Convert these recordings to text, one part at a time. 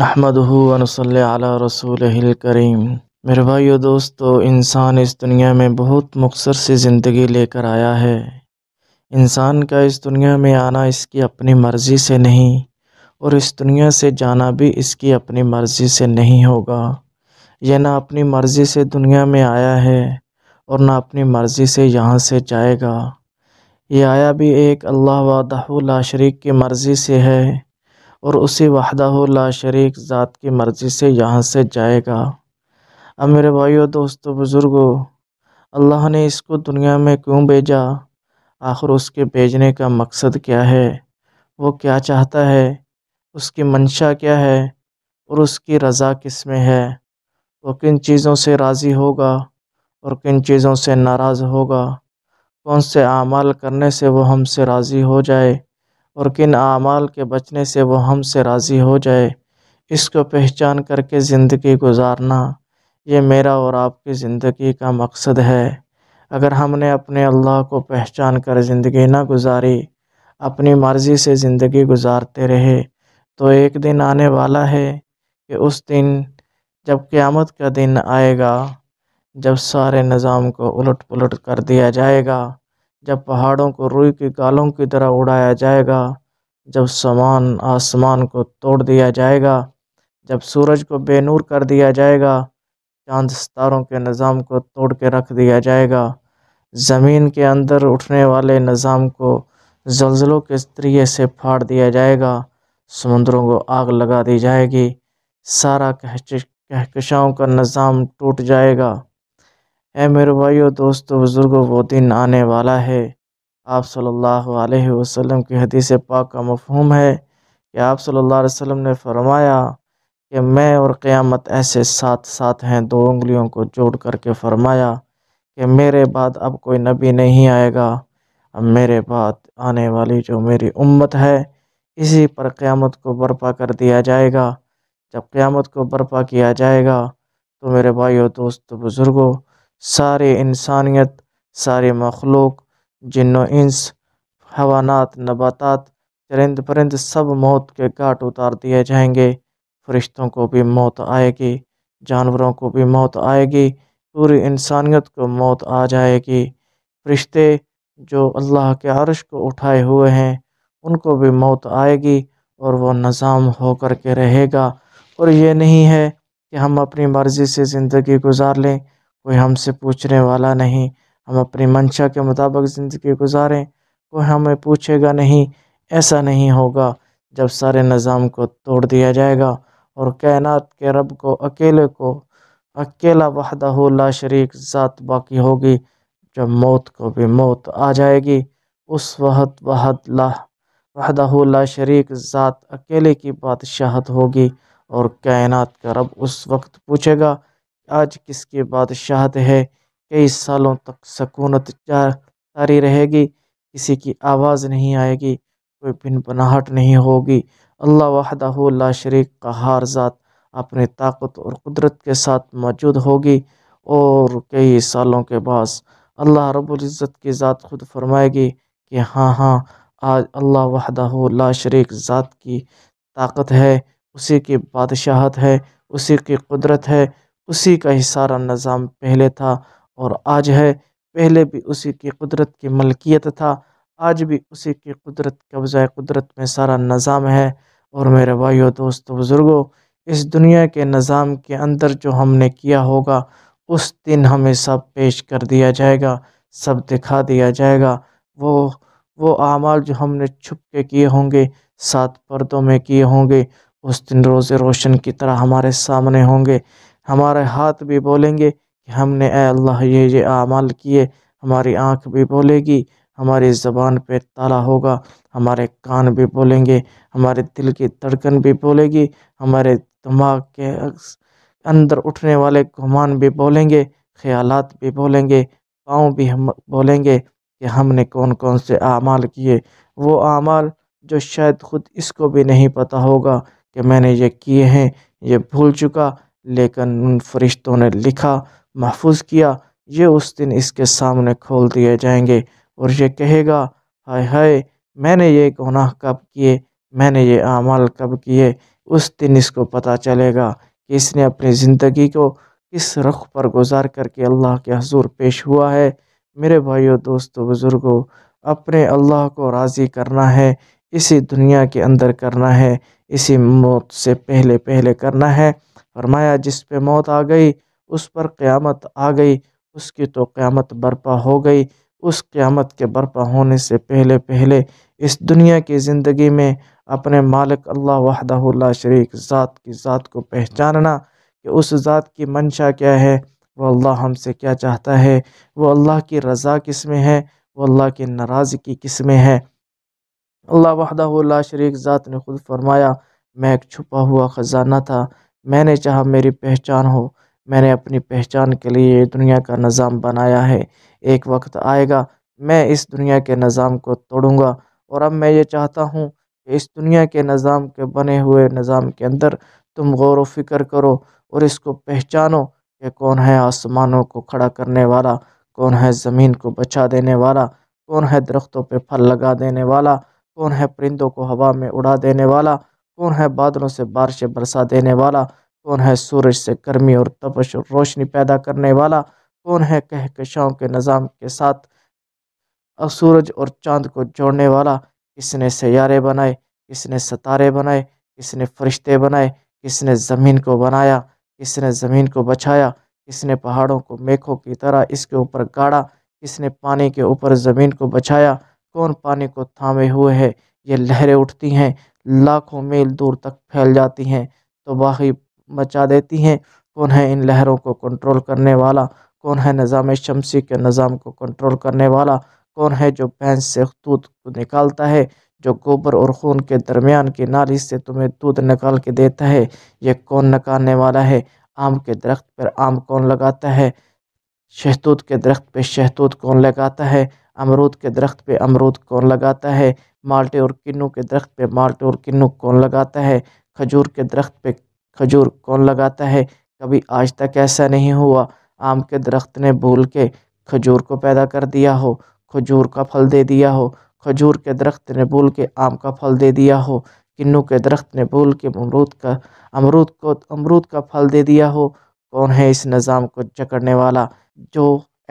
नहमदूनसल रसूल करीम मेरे भाई और दोस्तों इंसान इस दुनिया में बहुत मुखसर सी ज़िंदगी लेकर आया है इंसान का इस दुनिया में आना इसकी अपनी मर्ज़ी से नहीं और इस दुनिया से जाना भी इसकी अपनी मर्ज़ी से नहीं होगा यह ना अपनी मर्ज़ी से दुनिया में आया है और ना अपनी मर्ज़ी से यहाँ से जाएगा ये आया भी एक अल्लाह वादला शरीक की मर्ज़ी से है और उसी वहदा ला शरीक ज़ात की मर्ज़ी से यहाँ से जाएगा अब मेरे और दोस्तों बुज़ुर्गों अल्लाह ने इसको दुनिया में क्यों भेजा आखिर उसके भेजने का मकसद क्या है वो क्या चाहता है उसकी मंशा क्या है और उसकी रज़ा किस में है वो किन चीज़ों से राज़ी होगा और किन चीज़ों से नाराज़ होगा कौन से आमाल करने से वो हमसे राज़ी हो जाए और किन आमाल के बचने से वो हमसे राज़ी हो जाए इसको पहचान करके ज़िंदगी गुजारना ये मेरा और आपकी ज़िंदगी का मकसद है अगर हमने अपने अल्लाह को पहचान कर ज़िंदगी ना गुजारी अपनी मर्ज़ी से ज़िंदगी गुजारते रहे तो एक दिन आने वाला है कि उस दिन जब क़्यामत का दिन आएगा जब सारे निज़ाम को उलट पुलट कर दिया जाएगा जब पहाड़ों को रुई के गालों की तरह उड़ाया जाएगा जब समान आसमान को तोड़ दिया जाएगा जब सूरज को बेनूर कर दिया जाएगा चांद सितारों के निज़ाम को तोड़ के रख दिया जाएगा ज़मीन के अंदर उठने वाले निज़ाम को जल्जलों के जरिए से फाड़ दिया जाएगा समुद्रों को आग लगा दी जाएगी सारा कहकशाओं का निज़ाम टूट जाएगा है मेरे भाइयों दोस्तों बुज़ुर्गों वो दिन आने वाला है आप सल्लल्लाहु अलैहि वसल्लम की हदीस पाक का मफहम है कि आप सल्लल्लाहु अलैहि वसल्लम ने फरमाया कि मैं और क़यामत ऐसे साथ साथ हैं दो उंगलियों को जोड़ करके फरमाया कि मेरे बाद अब कोई नबी नहीं आएगा अब मेरे बाद आने वाली जो मेरी उम्मत है इसी पर क़यामत को बर्पा कर दिया जाएगा जब क़यामत को बर्पा किया जाएगा तो मेरे भाई दोस्त बुज़ुर्गों सारे इंसानियत सारे मखलूक जिनो इंस हवानात नबातात चरिंद परिंद सब मौत के घाट उतार दिए जाएंगे फरिश्तों को भी मौत आएगी जानवरों को भी मौत आएगी पूरी इंसानियत को मौत आ जाएगी फरिश्ते जो अल्लाह के अरश को उठाए हुए हैं उनको भी मौत आएगी और वो निज़ाम होकर के रहेगा और ये नहीं है कि हम अपनी मर्ज़ी से ज़िंदगी गुजार लें कोई हमसे पूछने वाला नहीं हम अपनी मंशा के मुताबिक ज़िंदगी गुजारें कोई हमें पूछेगा नहीं ऐसा नहीं होगा जब सारे निज़ाम को तोड़ दिया जाएगा और कायनात के रब को अकेले को अकेला वहदा शरीक ज़ात बाकी होगी जब मौत को भी मौत आ जाएगी उस वहद ला वहदा शरीक ज़ात अकेले की बादशाहत होगी और कायनात का रब उस वक्त पूछेगा आज किसकी बादशाहत है कई सालों तक सकूनत जारी रहेगी किसी की आवाज़ नहीं आएगी कोई बिन बनाहट नहीं होगी अल्लाह वाहदा ला शरीक का हार ज़ात अपनी ताकत और कुदरत के साथ मौजूद होगी और कई सालों के बाद अल्लाह रबुल्ज़त की ज़ात खुद फरमाएगी कि हाँ हाँ आज अल्लाह वहदा ला शरीक ज़ात की ताकत है उसी की बादशाहत है उसी की कुदरत है उसी का ही सारा निज़ाम पहले था और आज है पहले भी उसी की कुदरत की मलकियत था आज भी उसी की कुदरत कब्ज़ा कुदरत में सारा निज़ाम है और मेरे भाइयों दोस्तों बुज़ुर्गों इस दुनिया के निज़ाम के अंदर जो हमने किया होगा उस दिन हमें सब पेश कर दिया जाएगा सब दिखा दिया जाएगा वो वो आमाल जो हमने छुप के किए होंगे सात पर्दों में किए होंगे उस दिन रोज़ रोशन की तरह हमारे सामने होंगे हमारे हाथ भी बोलेंगे कि हमने ए अल्लाह ये ये अमाल किए हमारी आँख भी बोलेगी हमारी ज़बान पे ताला होगा हमारे कान भी बोलेंगे हमारे दिल की धड़कन भी बोलेगी हमारे दिमाग के अंदर उठने वाले गुमान भी बोलेंगे ख्यालात भी बोलेंगे पाँव भी हम बोलेंगे कि हमने कौन कौन से आमाल किए वो आमाल जो शायद ख़ुद इसको भी नहीं पता होगा कि मैंने ये किए हैं ये भूल चुका लेकिन उन फरिश्तों ने लिखा महफूज किया ये उस दिन इसके सामने खोल दिए जाएंगे और ये कहेगा हाय हाय मैंने ये गुनाह कब किए मैंने ये आमाल कब किए उस दिन इसको पता चलेगा कि इसने अपनी ज़िंदगी को किस रुख पर गुजार करके अल्लाह के हजूर पेश हुआ है मेरे भाइयों दोस्तों बुज़ुर्गों अपने अल्लाह को राज़ी करना है इसी दुनिया के अंदर करना है इसी मौत से पहले पहले करना है फरमाया जिस पे मौत आ गई उस पर क़्यामत आ गई उसकी तो क़्यामत बर्पा हो गई उस क़्यामत के बर्पा होने से पहले पहले इस दुनिया की ज़िंदगी में अपने मालिक अल्लाह वहदा शरीक ज़ात की ज़ात को पहचानना कि उस ज़ात की मंशा क्या है वो अल्लाह हमसे क्या चाहता है वो अल्लाह की रज़ा किस में है वो अल्लाह की नाराज़गी किस में है अल्लाह वहदा शरीक ज़ात ने खुद फरमाया मैं एक छुपा हुआ ख़जाना था मैंने चाहा मेरी पहचान हो मैंने अपनी पहचान के लिए दुनिया का निज़ाम बनाया है एक वक्त आएगा मैं इस दुनिया के निज़ाम को तोड़ूंगा और अब मैं ये चाहता हूँ कि इस दुनिया के निज़ाम के बने हुए निज़ाम के अंदर तुम गौर फिक्र करो और इसको पहचानो कि कौन है आसमानों को खड़ा करने वाला कौन है ज़मीन को बचा देने वाला कौन है दरख्तों पर फल लगा देने वाला कौन है परिंदों को हवा में उड़ा देने वाला कौन है बादलों से बारिश बरसा देने वाला कौन है सूरज से गर्मी और तपश और रोशनी पैदा करने वाला कौन है कहकशाओं के निज़ाम के साथ सूरज और चांद को जोड़ने वाला किसने सैारे बनाए किसने सितारे बनाए किसने फरिश्ते बनाए किसने ज़मीन को बनाया किसने ज़मीन को बचाया किसने पहाड़ों को मेखों की तरह इसके ऊपर गाड़ा किसने पानी के ऊपर ज़मीन को बचाया कौन पानी को थामे हुए है ये लहरें उठती हैं लाखों मील दूर तक फैल जाती हैं तो बाकी बचा देती हैं कौन है इन लहरों को कंट्रोल करने वाला कौन है निज़ाम शमसी के निज़ाम को कंट्रोल करने वाला कौन है जो भैंस से दूध निकालता है जो गोबर और खून के दरमियान की नाली से तुम्हें दूध निकाल के देता है यह कौन निकालने वाला है आम के दरख्त पर आम कौन लगाता है शहतूत के दरख्त पे शहतूत कौन लगाता है अमरूद के दरख्त पे अमरूद कौन लगाता है माल्टे और किन्नू के दरख्त पे माल्टे और किन्नू कौन लगाता है खजूर के दरख्त पे खजूर कौन लगाता है कभी आज तक ऐसा नहीं हुआ आम के दरख्त ने भूल के खजूर को पैदा कर दिया हो खजूर का फल दे दिया हो खजूर के दरख्त ने भूल के आम का फल दे दिया हो किन्नू के दरख्त ने भूल के अमरूद का अमरूद को अमरूद का फल दे दिया हो कौन है इस निज़ाम को जकड़ने वाला जो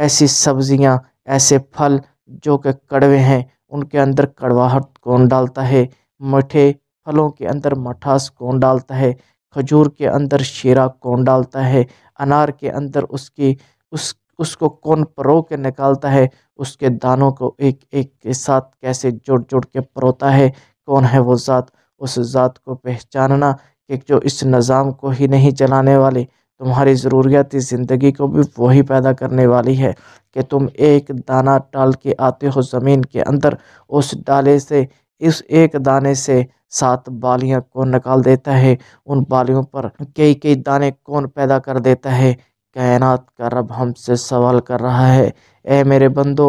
ऐसी सब्जियां ऐसे फल जो कि कड़वे हैं उनके अंदर कड़वाहट कौन डालता है मीठे फलों के अंदर मठास कौन डालता है खजूर के अंदर शीरा कौन डालता है अनार के अंदर उसकी उस उसको कौन परो के निकालता है उसके दानों को एक एक के साथ कैसे जोड़ जोड़ के परोता है कौन है वो ज़ात उस ज़ात को पहचानना कि जो इस निज़ाम को ही नहीं चलाने वाले तुम्हारी ज़रूरियात ज़िंदगी को भी वही पैदा करने वाली है कि तुम एक दाना डाल के आते हो ज़मीन के अंदर उस डाले से इस एक दाने से सात बालियां कौन निकाल देता है उन बालियों पर कई कई दाने कौन पैदा कर देता है कायनात का रब हमसे सवाल कर रहा है ए मेरे बंदो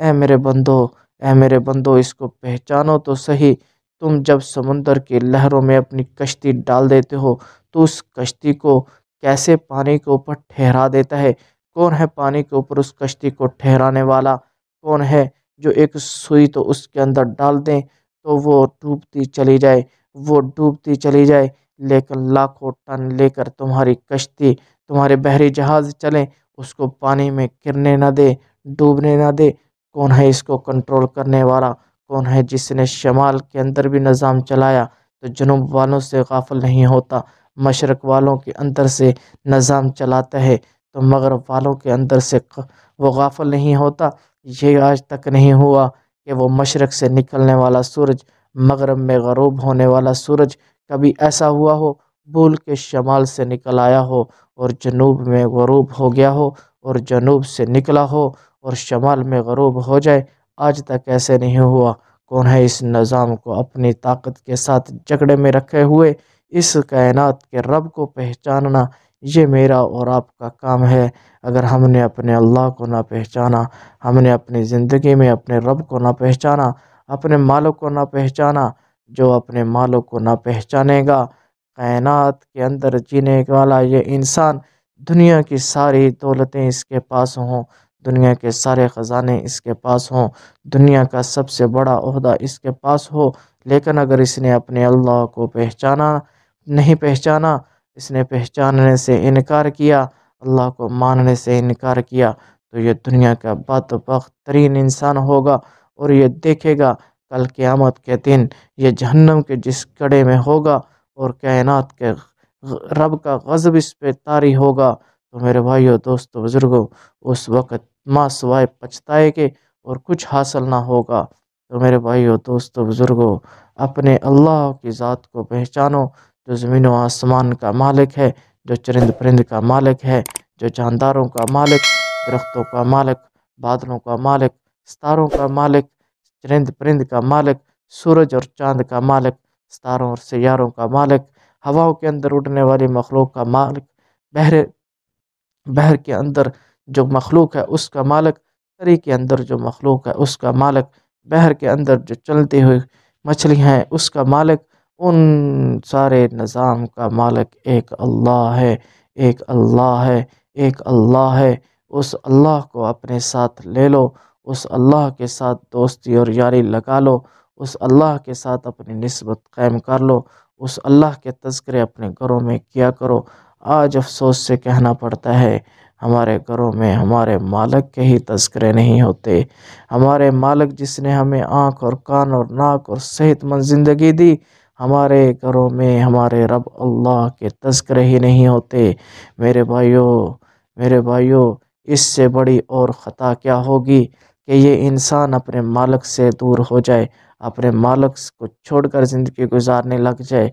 ए मेरे बंदो ए मेरे बंदो इसको पहचानो तो सही तुम जब समुंदर की लहरों में अपनी कश्ती डाल देते हो तो उस कश्ती को कैसे पानी के ऊपर ठहरा देता है कौन है पानी के ऊपर उस कश्ती को ठहराने वाला कौन है जो एक सुई तो उसके अंदर डाल दें तो वो डूबती चली जाए वो डूबती चली जाए लेकिन लाखों टन लेकर तुम्हारी कश्ती तुम्हारे बहरी जहाज़ चलें उसको पानी में गिरने ना दे डूबने ना दे कौन है इसको कंट्रोल करने वाला कौन है जिसने शमाल के अंदर भी निज़ाम चलाया तो जनूब वालों से गाफिल नहीं होता मशरक़ वालों के अंदर से निज़ाम चलाता है तो मगरब वालों के अंदर से वो गाफल नहीं होता ये आज तक नहीं हुआ कि वो मशरक़ से निकलने वाला सूरज मगरब में गरूब होने वाला सूरज कभी ऐसा हुआ हो भूल के शमाल से निकल आया हो और जनूब में गरूब हो गया हो और जनूब से निकला हो और शमाल में गरूब हो जाए आज तक ऐसे नहीं हुआ कौन है इस निज़ाम को अपनी ताकत के साथ जकड़े में रखे हुए इस कायनात के रब को पहचानना ये मेरा और आपका काम है अगर हमने अपने अल्लाह को ना पहचाना हमने अपनी ज़िंदगी में अपने रब को ना पहचाना अपने मालों को ना पहचाना जो अपने मालों को ना पहचानेगा कायनात के अंदर जीने वाला ये इंसान दुनिया की सारी दौलतें इसके पास हों दुनिया के सारे ख़जाने इसके पास हों दुनिया का सबसे बड़ा अहदा इसके पास हो लेकिन अगर इसने अपने अल्लाह को पहचाना नहीं पहचाना इसने पहचानने से इनकार किया अल्लाह को मानने से इनकार किया तो ये दुनिया का बदबक तरीन इंसान होगा और ये देखेगा कल क़्यामत के दिन ये जहन्नम के जिस कड़े में होगा और कायनात के रब का गज़ब इस पर तारी होगा तो मेरे भाइयों दोस्तों बुज़ुर्गों उस वक़्त माँ सवाए पछताए के और कुछ हासिल ना होगा तो मेरे भाइयों दोस्तों बुज़ुर्गों अपने अल्लाह की ज़ात को पहचानो जो ज़मीन व आसमान का मालिक है जो चरिंद परिंद का मालिक है जो जानदारों का मालिक दरख्तों का मालिक बादलों का मालिक सितारों का मालिक चरिंद परिंद का मालिक सूरज और चांद का मालिक सितारों और सैारों का मालिक हवाओं के अंदर उड़ने वाली मखलूक का मालिक बहरे बहर के अंदर जो मखलूक है उसका मालिक तरी के अंदर जो मखलूक है उसका मालिक बहर के अंदर जो चलती हुई मछली हैं उसका मालिक उन सारे निज़ाम का मालिक एक अल्लाह है एक अल्लाह है एक अल्लाह है उस अल्लाह को अपने साथ ले लो उस अल्लाह के साथ दोस्ती और यारी लगा लो उस अल्लाह के साथ अपनी नस्बत कायम कर लो उस अल्लाह के तस्करे अपने घरों में किया करो आज अफसोस से कहना पड़ता है हमारे घरों में हमारे मालिक के ही तस्करे नहीं होते हमारे मालिक जिसने हमें आँख और कान और नाक और सेहतमंद ज़िंदगी दी हमारे घरों में हमारे रब अल्लाह के तस्कर ही नहीं होते मेरे भाइयों मेरे भाइयों इससे बड़ी और ख़ता क्या होगी कि ये इंसान अपने मालक से दूर हो जाए अपने मालक को छोड़कर ज़िंदगी गुजारने लग जाए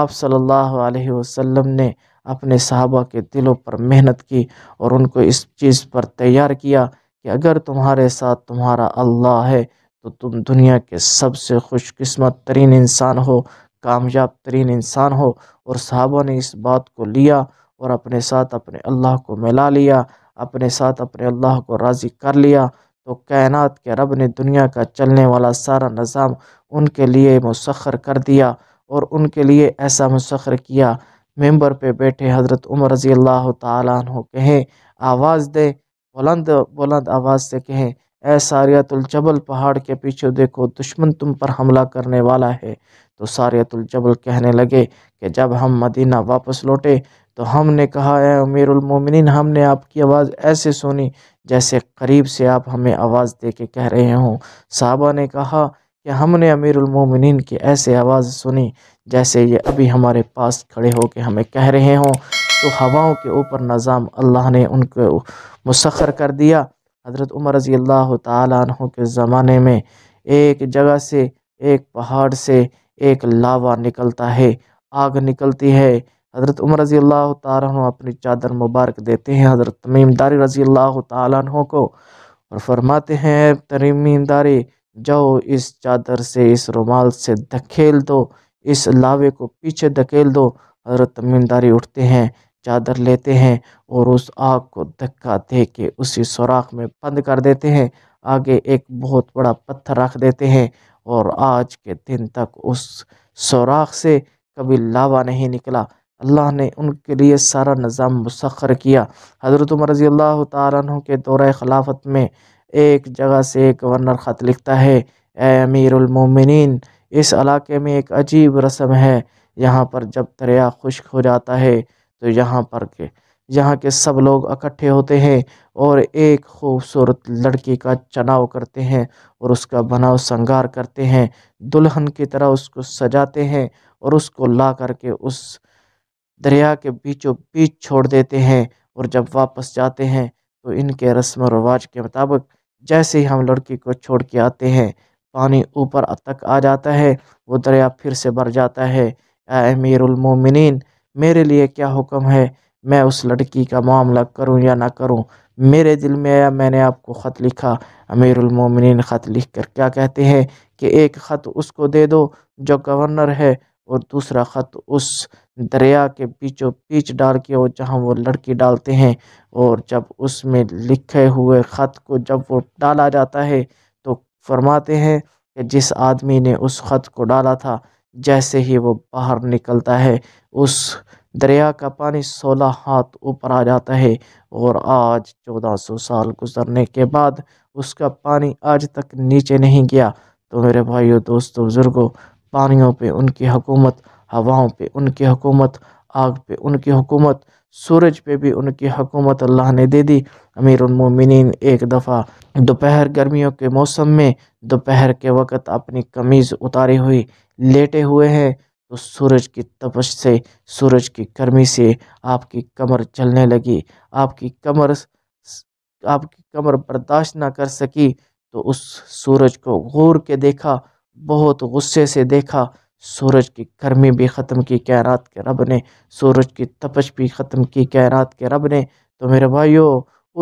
आप सल्लल्लाहु अलैहि वसल्लम ने अपने सहाबा के दिलों पर मेहनत की और उनको इस चीज़ पर तैयार किया कि अगर तुम्हारे साथ तुम्हारा अल्लाह है तो तुम दुनिया के सबसे खुशकिस्मत तरीन इंसान हो कामयाब तरीन इंसान हो और साहबों ने इस बात को लिया और अपने साथ अपने अल्लाह को मिला लिया अपने साथ अपने अल्लाह को राज़ी कर लिया तो कायनात के रब ने दुनिया का चलने वाला सारा निज़ाम उनके लिए मुसखर कर दिया और उनके लिए ऐसा मुसखर किया मेंबर पे बैठे हज़रत उमर रज़ी अल्लाह तहों कहें आवाज़ दें बुलंद बुलंद आवाज़ से कहें ए सारियातुलजबल पहाड़ के पीछे देखो दुश्मन तुम पर हमला करने वाला है तो जबल कहने लगे कि जब हम मदीना वापस लौटे तो हमने कहा है अमीरमिन हमने आपकी आवाज़ ऐसे सुनी जैसे करीब से आप हमें आवाज़ दे के कह रहे हों साहबा ने कहा कि हमने अमीरमिन की ऐसे आवाज़ सुनी जैसे ये अभी हमारे पास खड़े होकर हमें कह रहे हों तो हवाओं के ऊपर निज़ाम अल्लाह ने उनको मुसखर कर दिया हज़रत उमर रज़ी अल्लाह तहों के ज़माने में एक जगह से एक पहाड़ से एक लावा निकलता है आग निकलती है हज़रत उमर रज़ी अल्लाह तु अपनी चादर मुबारक देते हैं हज़रत तमीमदारी रज़ी अल्लाह तु को और फरमाते हैं तरीमदारी जाओ इस चादर से इस रुमाल से धकेल दो इस लावे को पीछे धकेल दो हज़रत तमीमदारी उठते हैं चादर लेते हैं और उस आग को धक्का दे के उसी सुराख में बंद कर देते हैं आगे एक बहुत बड़ा पत्थर रख देते हैं और आज के दिन तक उस सुराख से कभी लावा नहीं निकला अल्लाह ने उनके लिए सारा निज़ाम मुसखर किया हज़रत उमर रज़ी अल्लाह तु के दौर खिलाफत में एक जगह से एक गवर्नर ख़त लिखता है अमीरमिन इस इलाके में एक अजीब रस्म है यहाँ पर जब दरिया खुश्क हो जाता है तो यहाँ पर के यहाँ के सब लोग इकट्ठे होते हैं और एक खूबसूरत लड़की का चनाव करते हैं और उसका बनाव श्रृंगार करते हैं दुल्हन की तरह उसको सजाते हैं और उसको ला करके उस दरिया के बीचों बीच छोड़ देते हैं और जब वापस जाते हैं तो इनके रस्म रवाज के मुताबिक जैसे ही हम लड़की को छोड़ के आते हैं पानी ऊपर तक आ जाता है वो दरिया फिर से भर जाता है अमीरमिन मेरे लिए क्या हुक्म है मैं उस लड़की का मामला करूं या ना करूं मेरे दिल में आया मैंने आपको ख़त लिखा अमीरमिन ख़त लिख कर क्या कहते हैं कि एक ख़त उसको दे दो जो गवर्नर है और दूसरा ख़त उस दरिया के बीचों बीच डाल के और जहाँ वो लड़की डालते हैं और जब उसमें लिखे हुए ख़त को जब वो डाला जाता है तो फरमाते हैं कि जिस आदमी ने उस ख़त को डाला था जैसे ही वो बाहर निकलता है उस दरिया का पानी सोलह हाथ ऊपर आ जाता है और आज चौदह सौ साल गुजरने के बाद उसका पानी आज तक नीचे नहीं गया तो मेरे भाइयों दोस्तों बुज़ुर्गों पानियों पे उनकी हुकूमत हवाओं पे उनकी हुकूमत आग पे उनकी हुकूमत सूरज पे भी उनकी हुकूमत अल्लाह ने दे दी अमीर उमिन एक दफ़ा दोपहर गर्मियों के मौसम में दोपहर के वक़्त अपनी कमीज़ उतारी हुई लेटे हुए हैं तो सूरज की तपश से सूरज की गर्मी से आपकी कमर जलने लगी आपकी कमर आपकी कमर बर्दाश्त ना कर सकी तो उस सूरज को घूर के देखा बहुत गुस्से से देखा सूरज की गर्मी भी ख़त्म की कैरात के रब ने सूरज की तपश भी ख़त्म की कैरात के रब ने तो मेरे भाइयों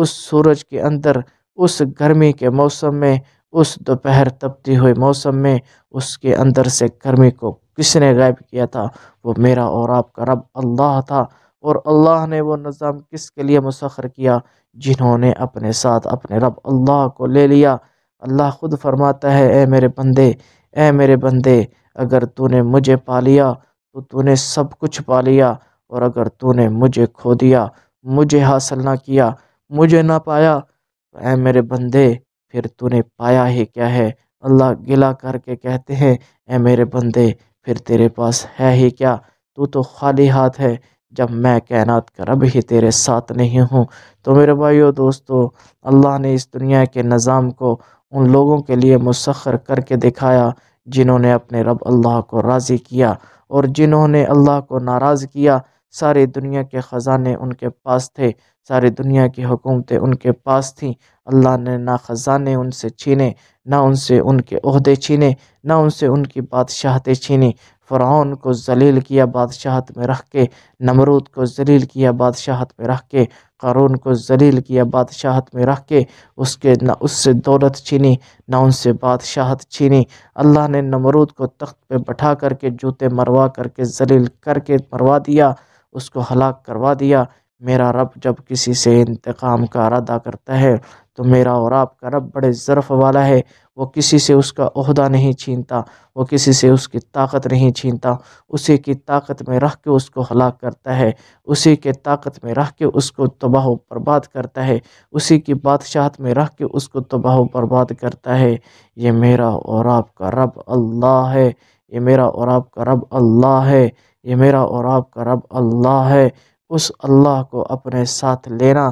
उस सूरज के अंदर उस गर्मी के मौसम में उस दोपहर तपती हुई मौसम में उसके अंदर से गर्मी को किसने गायब किया था वो मेरा और आपका रब अल्लाह था और अल्लाह ने वो निज़ाम किसके लिए मुसखर किया जिन्होंने अपने साथ अपने रब अल्लाह को ले लिया अल्लाह खुद फरमाता है ए मेरे बंदे ए मेरे बंदे अगर तूने मुझे पा लिया तो तूने सब कुछ पा लिया और अगर तूने मुझे खो दिया मुझे हासिल ना किया मुझे ना पाया तो ऐ मेरे बंदे फिर तूने पाया ही क्या है अल्लाह गिला करके कहते हैं ऐ मेरे बंदे फिर तेरे पास है ही क्या तू तो खाली हाथ है जब मैं कैनात कर अब ही तेरे साथ नहीं हूँ तो मेरे भाइयों दोस्तों अल्लाह ने इस दुनिया के निज़ाम को उन लोगों के लिए मुसखर करके दिखाया जिन्होंने अपने रब अल्लाह को राज़ी किया और जिन्होंने अल्लाह को नाराज़ किया सारी दुनिया के ख़जाने उनके पास थे सारी दुनिया की हुकूमतें उनके पास थीं अल्लाह ने ना ख़जाने उनसे छीने ना उनसे उनके अहदे छीने ना उनसे उनकी बादशाहतें छीनी फ़रौन को जलील किया बादशाहत में रख के नमरूद को जलील किया बादशाहत में रख के कारून को जलील किया बादशाहत में रख के उसके ना उससे दौलत छीनी ना उनसे बादशाहत छीनी अल्लाह ने नमरूद को तख्त पे बैठा करके जूते मरवा करके जलील करके मरवा दिया उसको हलाक करवा दिया मेरा रब जब किसी से इंतकाम का अरादा करता है तो मेरा और आपका रब बड़े ज़रफ़ वाला है वो किसी से उसका अहदा नहीं छीनता वो किसी से उसकी ताकत नहीं छीनता उसी की ताकत में रख के उसको हलाक करता है उसी के ताकत में रख के उसको तबाह बर्बाद करता है उसी की बादशाहत में रख के उसको तबाह बर्बाद करता है ये मेरा और आपका रब अल्लाह है ये मेरा और आपका रब अल्लाह है ये मेरा और आपका रब अल्लाह है उस अल्लाह को अपने साथ लेना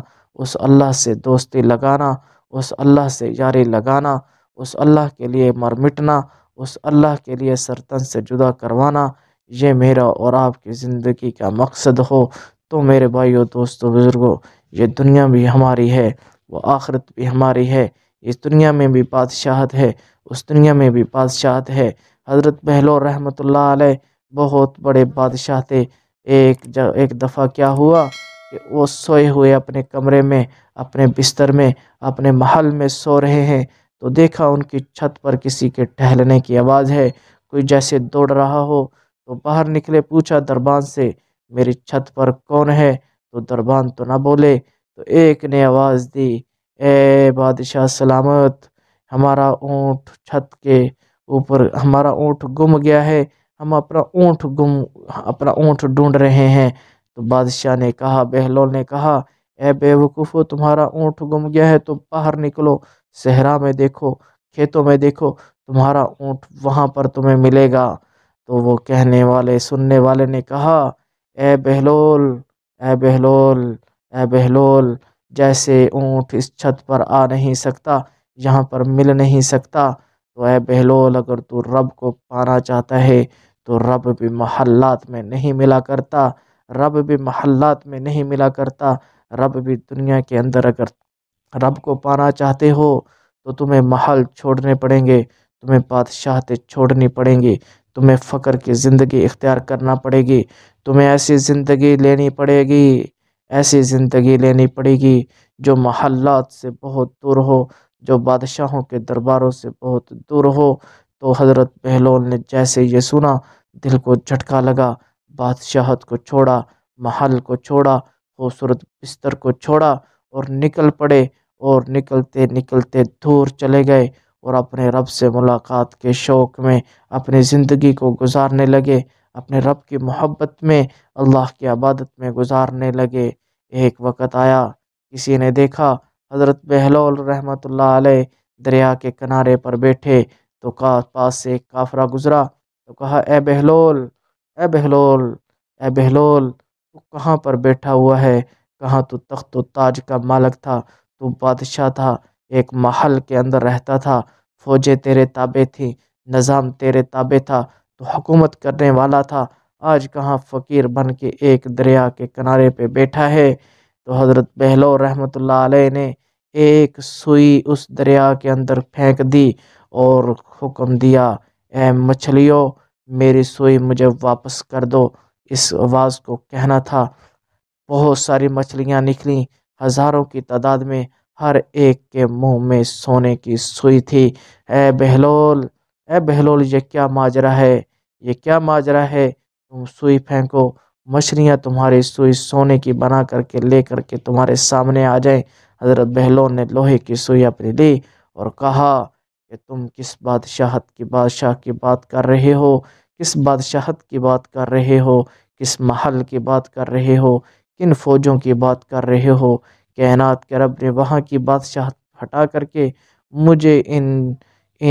उस अल्लाह से दोस्ती लगाना उस अल्लाह से यारी लगाना उस अल्लाह के लिए मर मिटना उस अल्लाह के लिए सरतन से जुदा करवाना ये मेरा और आपकी ज़िंदगी का मकसद हो तो मेरे भाइयों दोस्तों बुज़ुर्गों ये दुनिया भी हमारी है वो आखरत भी हमारी है इस दुनिया में भी बादशाहत है उस दुनिया में भी बादशाहत है हज़रत बहलो रहमत बहुत बड़े बादशाह थे एक ज एक दफ़ा क्या हुआ कि वो सोए हुए अपने कमरे में अपने बिस्तर में अपने महल में सो रहे हैं तो देखा उनकी छत पर किसी के टहलने की आवाज़ है कोई जैसे दौड़ रहा हो तो बाहर निकले पूछा दरबान से मेरी छत पर कौन है तो दरबान तो ना बोले तो एक ने आवाज़ दी ए बादशाह सलामत हमारा ऊँट छत के ऊपर हमारा ऊँट गुम गया है हम अपना ऊँट गुम अपना ऊँट ढूंढ रहे हैं तो बादशाह ने कहा बहलोल ने कहा ए बेवकूफ़ो तुम्हारा ऊँट गुम गया है तो बाहर निकलो सहरा में देखो खेतों में देखो तुम्हारा ऊँट वहाँ पर तुम्हें मिलेगा तो वो कहने वाले सुनने वाले ने कहा ए बहलोल ए बहलोल ए बहलोल जैसे ऊँट इस छत पर आ नहीं सकता यहाँ पर मिल नहीं सकता तो ए बहलोल अगर तू रब को पाना चाहता है तो रब भी महल्लात में नहीं मिला करता रब भी महल्लात में नहीं मिला करता रब भी दुनिया के अंदर अगर रब को पाना चाहते हो तो तुम्हें महल छोड़ने पड़ेंगे तुम्हें बादशाहतें छोड़नी पड़ेंगी तुम्हें फ़कर की ज़िंदगी इख्तियार करना पड़ेगी तुम्हें ऐसी ज़िंदगी लेनी पड़ेगी ऐसी ज़िंदगी लेनी पड़ेगी जो महल्लात से बहुत दूर हो जो बादशाहों के दरबारों से बहुत दूर हो तो हज़रत बहलोल ने जैसे ये सुना दिल को झटका लगा बादशाहत को छोड़ा महल को छोड़ा खूबसूरत बिस्तर को छोड़ा और निकल पड़े और निकलते निकलते दूर चले गए और अपने रब से मुलाकात के शौक़ में अपनी ज़िंदगी को गुजारने लगे अपने रब की मोहब्बत में अल्लाह की आबादत में गुजारने लगे एक वक़्त आया किसी ने देखा हज़रत बहलोल रहमत दरिया के किनारे पर बैठे तो का पास से एक काफरा गुज़रा तो कहा ए बहलोल ए बहलोल ए बहलोल तू कहाँ पर बैठा हुआ है कहाँ तू तख्त ताज का मालक था तू बादशाह था एक महल के अंदर रहता था फौजें तेरे ताबे थी निज़ाम तेरे ताबे था तो हुकूमत करने वाला था आज कहाँ फ़कीर बन के एक दरिया के किनारे पे बैठा है तो हज़रत बहलो रहमत ने एक सुई उस दरिया के अंदर फेंक दी और हुक्म दिया ए मछलियों मेरी सुई मुझे वापस कर दो इस आवाज़ को कहना था बहुत सारी मछलियाँ निकली हज़ारों की तादाद में हर एक के मुंह में सोने की सुई थी ए बहलोल ए बहलोल ये क्या माजरा है ये क्या माजरा है तुम सुई फेंको मछलियाँ तुम्हारी सुई सोने की बना करके ले करके तुम्हारे सामने आ जाएं हज़रत बहलोल ने लोहे की सुई अपनी ली और कहा कि तुम किस बादशाहत के बादशाह की बात कर रहे हो किस बादशाहत की बात कर रहे हो किस महल की बात कर रहे हो किन फ़ौजों की बात कर रहे हो कैनात के रब ने वहाँ की बादशाह हटा करके मुझे इन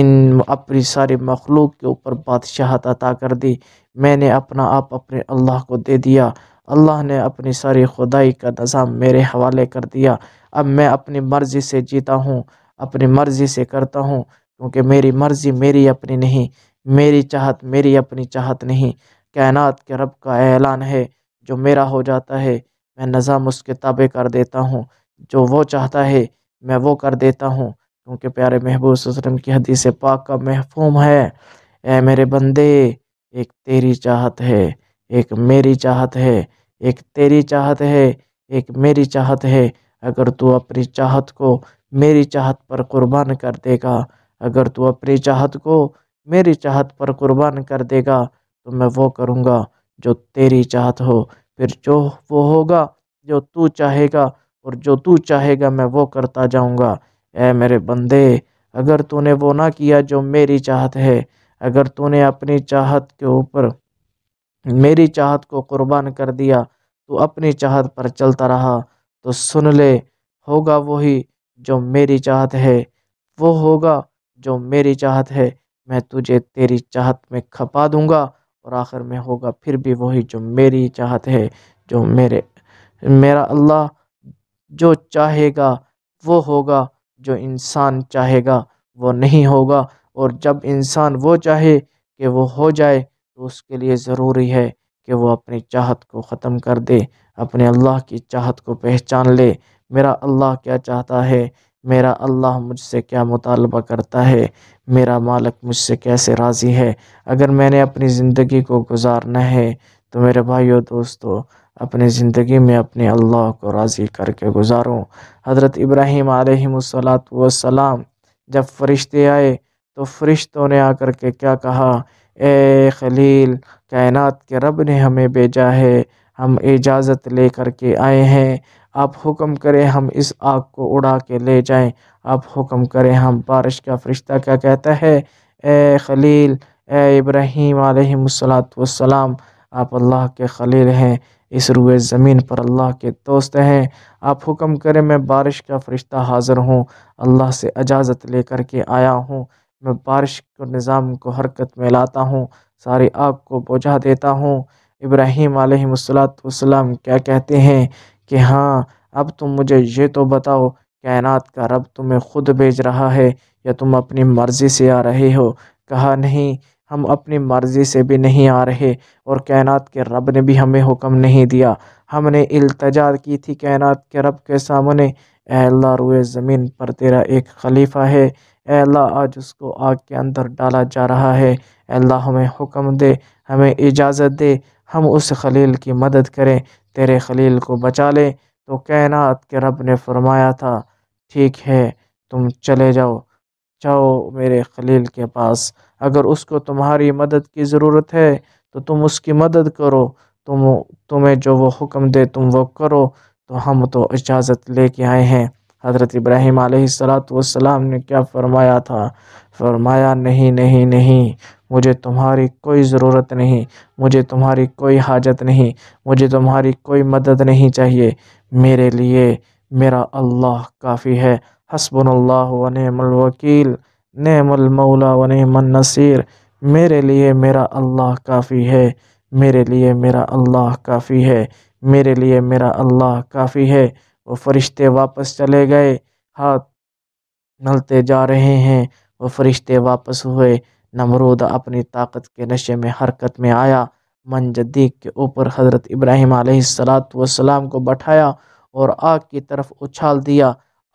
इन अपनी सारे मखलूक के ऊपर बादशाहत अता कर दी मैंने अपना आप अपने अल्लाह को दे दिया अल्लाह ने अपनी सारी खुदाई का निज़ाम मेरे हवाले कर दिया अब मैं अपनी मर्ज़ी से जीता हूँ अपनी मर्ज़ी से करता हूँ क्योंकि मेरी मर्ज़ी मेरी अपनी नहीं मेरी चाहत मेरी अपनी चाहत नहीं कायनात के रब का ऐलान है जो मेरा हो जाता है मैं नज़ाम उसके ताबे कर देता हूँ जो वो चाहता है मैं वो कर देता हूँ क्योंकि प्यारे महबूब वसलम की हदीस पाक का महफूम है ए मेरे बंदे एक तेरी चाहत है एक मेरी चाहत है एक तेरी चाहत है एक मेरी चाहत है अगर तू अपनी चाहत को मेरी चाहत पर कुर्बान कर देगा अगर तू अपनी चाहत को मेरी चाहत पर कुर्बान कर देगा तो मैं वो करूँगा जो तेरी चाहत हो फिर जो वो होगा जो तू चाहेगा और जो तू चाहेगा मैं वो करता जाऊँगा ऐ मेरे बंदे अगर तूने वो ना किया जो मेरी चाहत है अगर तूने अपनी चाहत के ऊपर मेरी चाहत को कुर्बान कर दिया तो अपनी चाहत पर चलता रहा तो सुन ले होगा वही जो मेरी चाहत है वो होगा जो मेरी चाहत है मैं तुझे तेरी चाहत में खपा दूंगा और आखिर में होगा फिर भी वही जो मेरी चाहत है जो मेरे मेरा अल्लाह जो चाहेगा वो होगा जो इंसान चाहेगा वो नहीं होगा और जब इंसान वो चाहे कि वो हो जाए तो उसके लिए ज़रूरी है कि वो अपनी चाहत को ख़त्म कर दे अपने अल्लाह की चाहत को पहचान ले मेरा अल्लाह क्या चाहता है मेरा अल्लाह मुझसे क्या मुतालबा करता है मेरा मालिक मुझसे कैसे राज़ी है अगर मैंने अपनी ज़िंदगी को गुजारना है तो मेरे और दोस्तों अपनी ज़िंदगी में अपने अल्लाह को राज़ी करके गुजारो हज़रत इब्राहीम आलतम जब फरिश्ते आए तो फरिश्तों ने आकर के क्या कहा ए खलील कायनात के रब ने हमें भेजा है हम इजाज़त लेकर के आए हैं आप हुक्म करें हम इस आग को उड़ा के ले जाएं आप हुक्म करें हम बारिश का फरिश्ता क्या कहता है ए खलील ए इब्राहीम सलाम आप अल्लाह के खलील हैं इस रुए ज़मीन पर अल्लाह के दोस्त हैं आप हुक्म करें मैं बारिश का फ़रिश्ता हाज़िर हूँ अल्लाह से इजाज़त लेकर के आया हूँ मैं बारिश को निज़ाम को हरकत में लाता हूँ सारी आग को बुझा देता हूँ इब्राहीम आलतम क्या कहते हैं कि हाँ अब तुम मुझे ये तो बताओ कायनात का रब तुम्हें खुद भेज रहा है या तुम अपनी मर्ज़ी से आ रहे हो कहा नहीं हम अपनी मर्ज़ी से भी नहीं आ रहे और कायनात के रब ने भी हमें हुक्म नहीं दिया हमने इल्तजा की थी कायनात के रब के सामने अल्लाह रुए ज़मीन पर तेरा एक खलीफा है अल्लाह आज उसको आग के अंदर डाला जा रहा है अल्लाह हमें हुक्म दे हमें इजाज़त दे हम उस खलील की मदद करें तेरे खलील को बचा ले तो कायनात के रब ने फरमाया था ठीक है तुम चले जाओ जाओ मेरे खलील के पास अगर उसको तुम्हारी मदद की ज़रूरत है तो तुम उसकी मदद करो तुम तुम्हें जो वो हुक्म दे तुम वो करो तो हम तो इजाज़त लेके आए हैं हज़रत इब्राहिम सलात ने क्या फ़रमाया था फरमाया नहीं नहीं नहीं मुझे तुम्हारी कोई ज़रूरत नहीं मुझे तुम्हारी कोई हाजत नहीं मुझे तुम्हारी कोई मदद नहीं चाहिए मेरे लिए मेरा अल्लाह काफ़ी है हसबनल्ला वनमलवकील नमौला वनमनसीर मेरे लिए मेरा अल्लाह काफ़ी है मेरे लिए मेरा अल्लाह काफ़ी है मेरे लिए मेरा अल्लाह काफ़ी है वो फरिश्ते वापस चले गए हाथ नलते जा रहे हैं वो फरिश्ते वापस हुए नमरूद अपनी ताकत के नशे में हरकत में आया मनजदीक के ऊपर हज़रत इब्राहिम सलाम को बैठाया और आग की तरफ उछाल दिया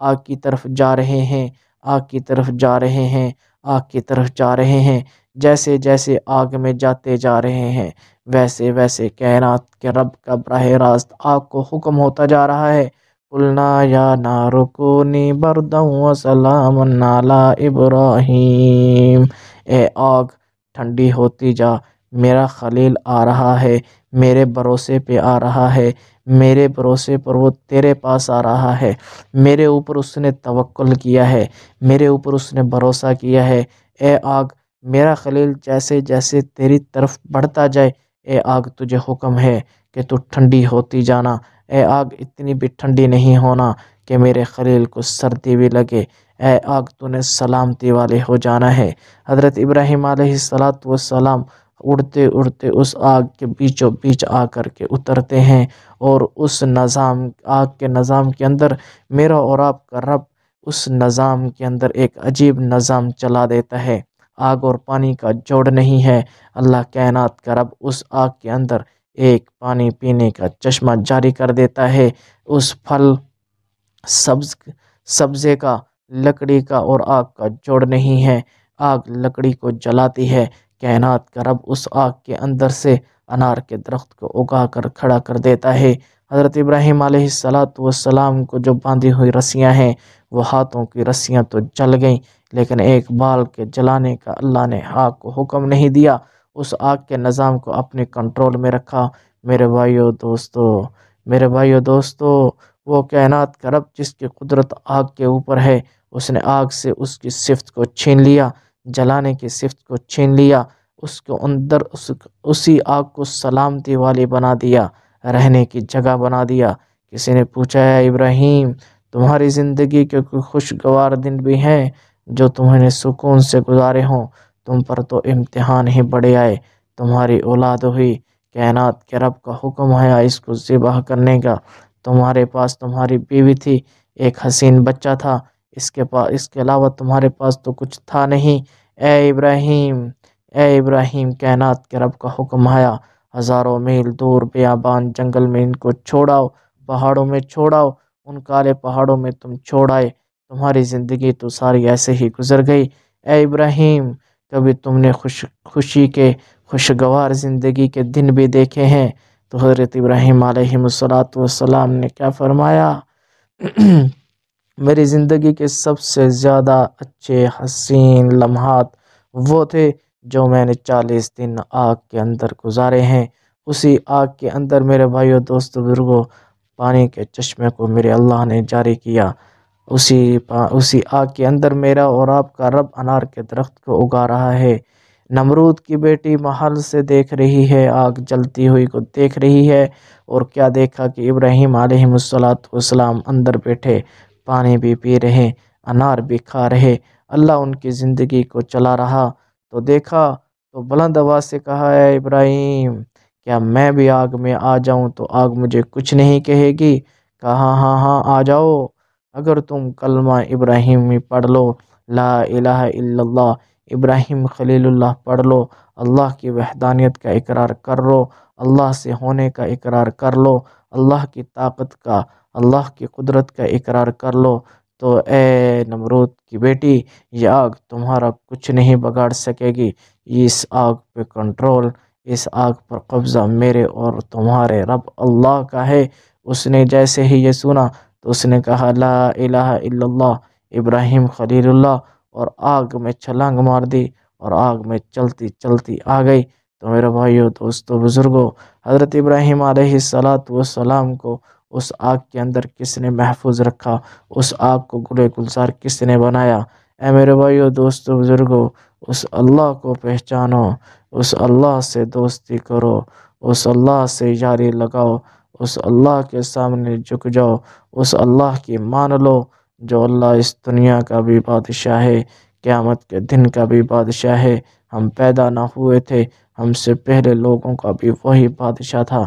आग की तरफ जा रहे हैं आग की तरफ जा रहे हैं आग की तरफ जा रहे हैं जैसे जैसे आग में जाते जा रहे हैं वैसे वैसे कैनात के रब का बरह रास्त आग को हुक्म होता जा रहा है कुलना या ना रुको नी बरदा सलाम नाला इब्राहिम ए आग ठंडी होती जा मेरा खलील आ रहा है मेरे भरोसे पे आ रहा है मेरे भरोसे पर वो तेरे पास आ रहा है मेरे ऊपर उसने तवक्ल किया है मेरे ऊपर उसने भरोसा किया है ए आग मेरा खलील जैसे जैसे तेरी तरफ बढ़ता जाए ए आग तुझे हुक्म है कि तू ठंडी होती जाना ए आग इतनी भी ठंडी नहीं होना कि मेरे खलील को सर्दी भी लगे ए आग तूने सलामती वाले हो जाना है हज़रत इब्राहिम सलाम उड़ते उड़ते उस आग के बीचों बीच आ कर के उतरते हैं और उस नजाम आग के निज़ाम के अंदर मेरा और आपका रब उस निज़ाम के अंदर एक अजीब नज़ाम चला देता है आग और पानी का जोड़ नहीं है अल्लाह कायनात का रब उस आग के अंदर एक पानी पीने का चश्मा जारी कर देता है उस फल सब्ज सब्ज़े का लकड़ी का और आग का जोड़ नहीं है आग लकड़ी को जलाती है कैनात का रब उस आग के अंदर से अनार के दरख्त को उगा कर खड़ा कर देता है हज़रत इब्राहिम सलाम को जो बांधी हुई रस्सियां हैं वो हाथों की रस्सियां तो जल गईं लेकिन एक बाल के जलाने का अल्लाह ने आग को हुक्म नहीं दिया उस आग के निज़ाम को अपने कंट्रोल में रखा मेरे भाइयों दोस्तों मेरे भाइयों दोस्तों वो कायनात का रब जिसकी कुदरत आग के ऊपर है उसने आग से उसकी सिफत को छीन लिया जलाने की सिफत को छीन लिया उसके अंदर उस उसी आग को सलामती वाली बना दिया रहने की जगह बना दिया किसी ने पूछा है इब्राहिम तुम्हारी ज़िंदगी के कोई खुशगवार दिन भी हैं जो तुम्हें सुकून से गुजारे हों तुम पर तो इम्तहान ही बड़े आए तुम्हारी औलाद हुई कायनात के रब का हुक्म आया इसको ज़िबा करने का तुम्हारे पास तुम्हारी बीवी थी एक हसीन बच्चा था इसके पास इसके अलावा तुम्हारे पास तो कुछ था नहीं ए इब्राहिम ए इब्राहिम कैनात के रब का हुक्म आया हज़ारों मील दूर बेयाबान जंगल में इनको छोड़ाओ पहाड़ों में छोड़ाओ उन काले पहाड़ों में तुम छोड़ाए तुम्हारी ज़िंदगी तो सारी ऐसे ही गुजर गई ए इब्राहिम कभी तुमने खुश खुशी के खुशगवार ज़िंदगी के दिन भी देखे हैं तो हज़रत इब्राहिम आलतम ने क्या फरमाया मेरी ज़िंदगी के सबसे ज़्यादा अच्छे हसीन लम्हात वो थे जो मैंने चालीस दिन आग के अंदर गुजारे हैं उसी आग के अंदर मेरे भाइयों दोस्त बुजुर्गों पानी के चश्मे को मेरे अल्लाह ने जारी किया उसी उसी आग के अंदर मेरा और आपका रब अनार के दरख्त को उगा रहा है नमरूद की बेटी महल से देख रही है आग जलती हुई को देख रही है और क्या देखा कि इब्राहिम आलतम अंदर बैठे पानी भी पी रहे अनार भी खा रहे अल्लाह उनकी ज़िंदगी को चला रहा तो देखा तो बुलंद आवाज़ से कहा है इब्राहिम क्या मैं भी आग में आ जाऊं तो आग मुझे कुछ नहीं कहेगी कहा हाँ हाँ आ जाओ अगर तुम कलमा में पढ़ लो ला इला इल्लल्लाह इब्राहिम खलील्ला पढ़ लो अल्लाह की वहदानियत का इकरार कर लो अल्लाह से होने का इकरार कर लो अल्लाह की ताकत का अल्लाह की कुदरत का इकरार कर लो तो ए नमरूद की बेटी ये आग तुम्हारा कुछ नहीं बगाड़ सकेगी इस आग पे कंट्रोल इस आग पर कब्ज़ा मेरे और तुम्हारे रब अल्लाह का है उसने जैसे ही ये सुना तो उसने कहा ला इलाहा इल्लल्लाह इब्राहिम खलीलुल्लाह और आग में छलांग मार दी और आग में चलती चलती आ गई तो मेरे भाइयों दोस्तों बुज़ुर्गों हज़रत इब्राहिम सलात सलाम को उस आग के अंदर किसने महफूज रखा उस आग को गुले गुलजार किसने बनाया ए मेरे भाइयों दोस्तों बुज़ुर्गों उस अल्लाह को पहचानो उस अल्लाह से दोस्ती करो उस अल्लाह से यारी लगाओ उस अल्लाह के सामने झुक जाओ उस अल्लाह की मान लो जो अल्लाह इस दुनिया का भी बादशाह है क़्यामत के दिन का भी बादशाह है हम पैदा ना हुए थे हमसे पहले लोगों का भी वही बादशाह था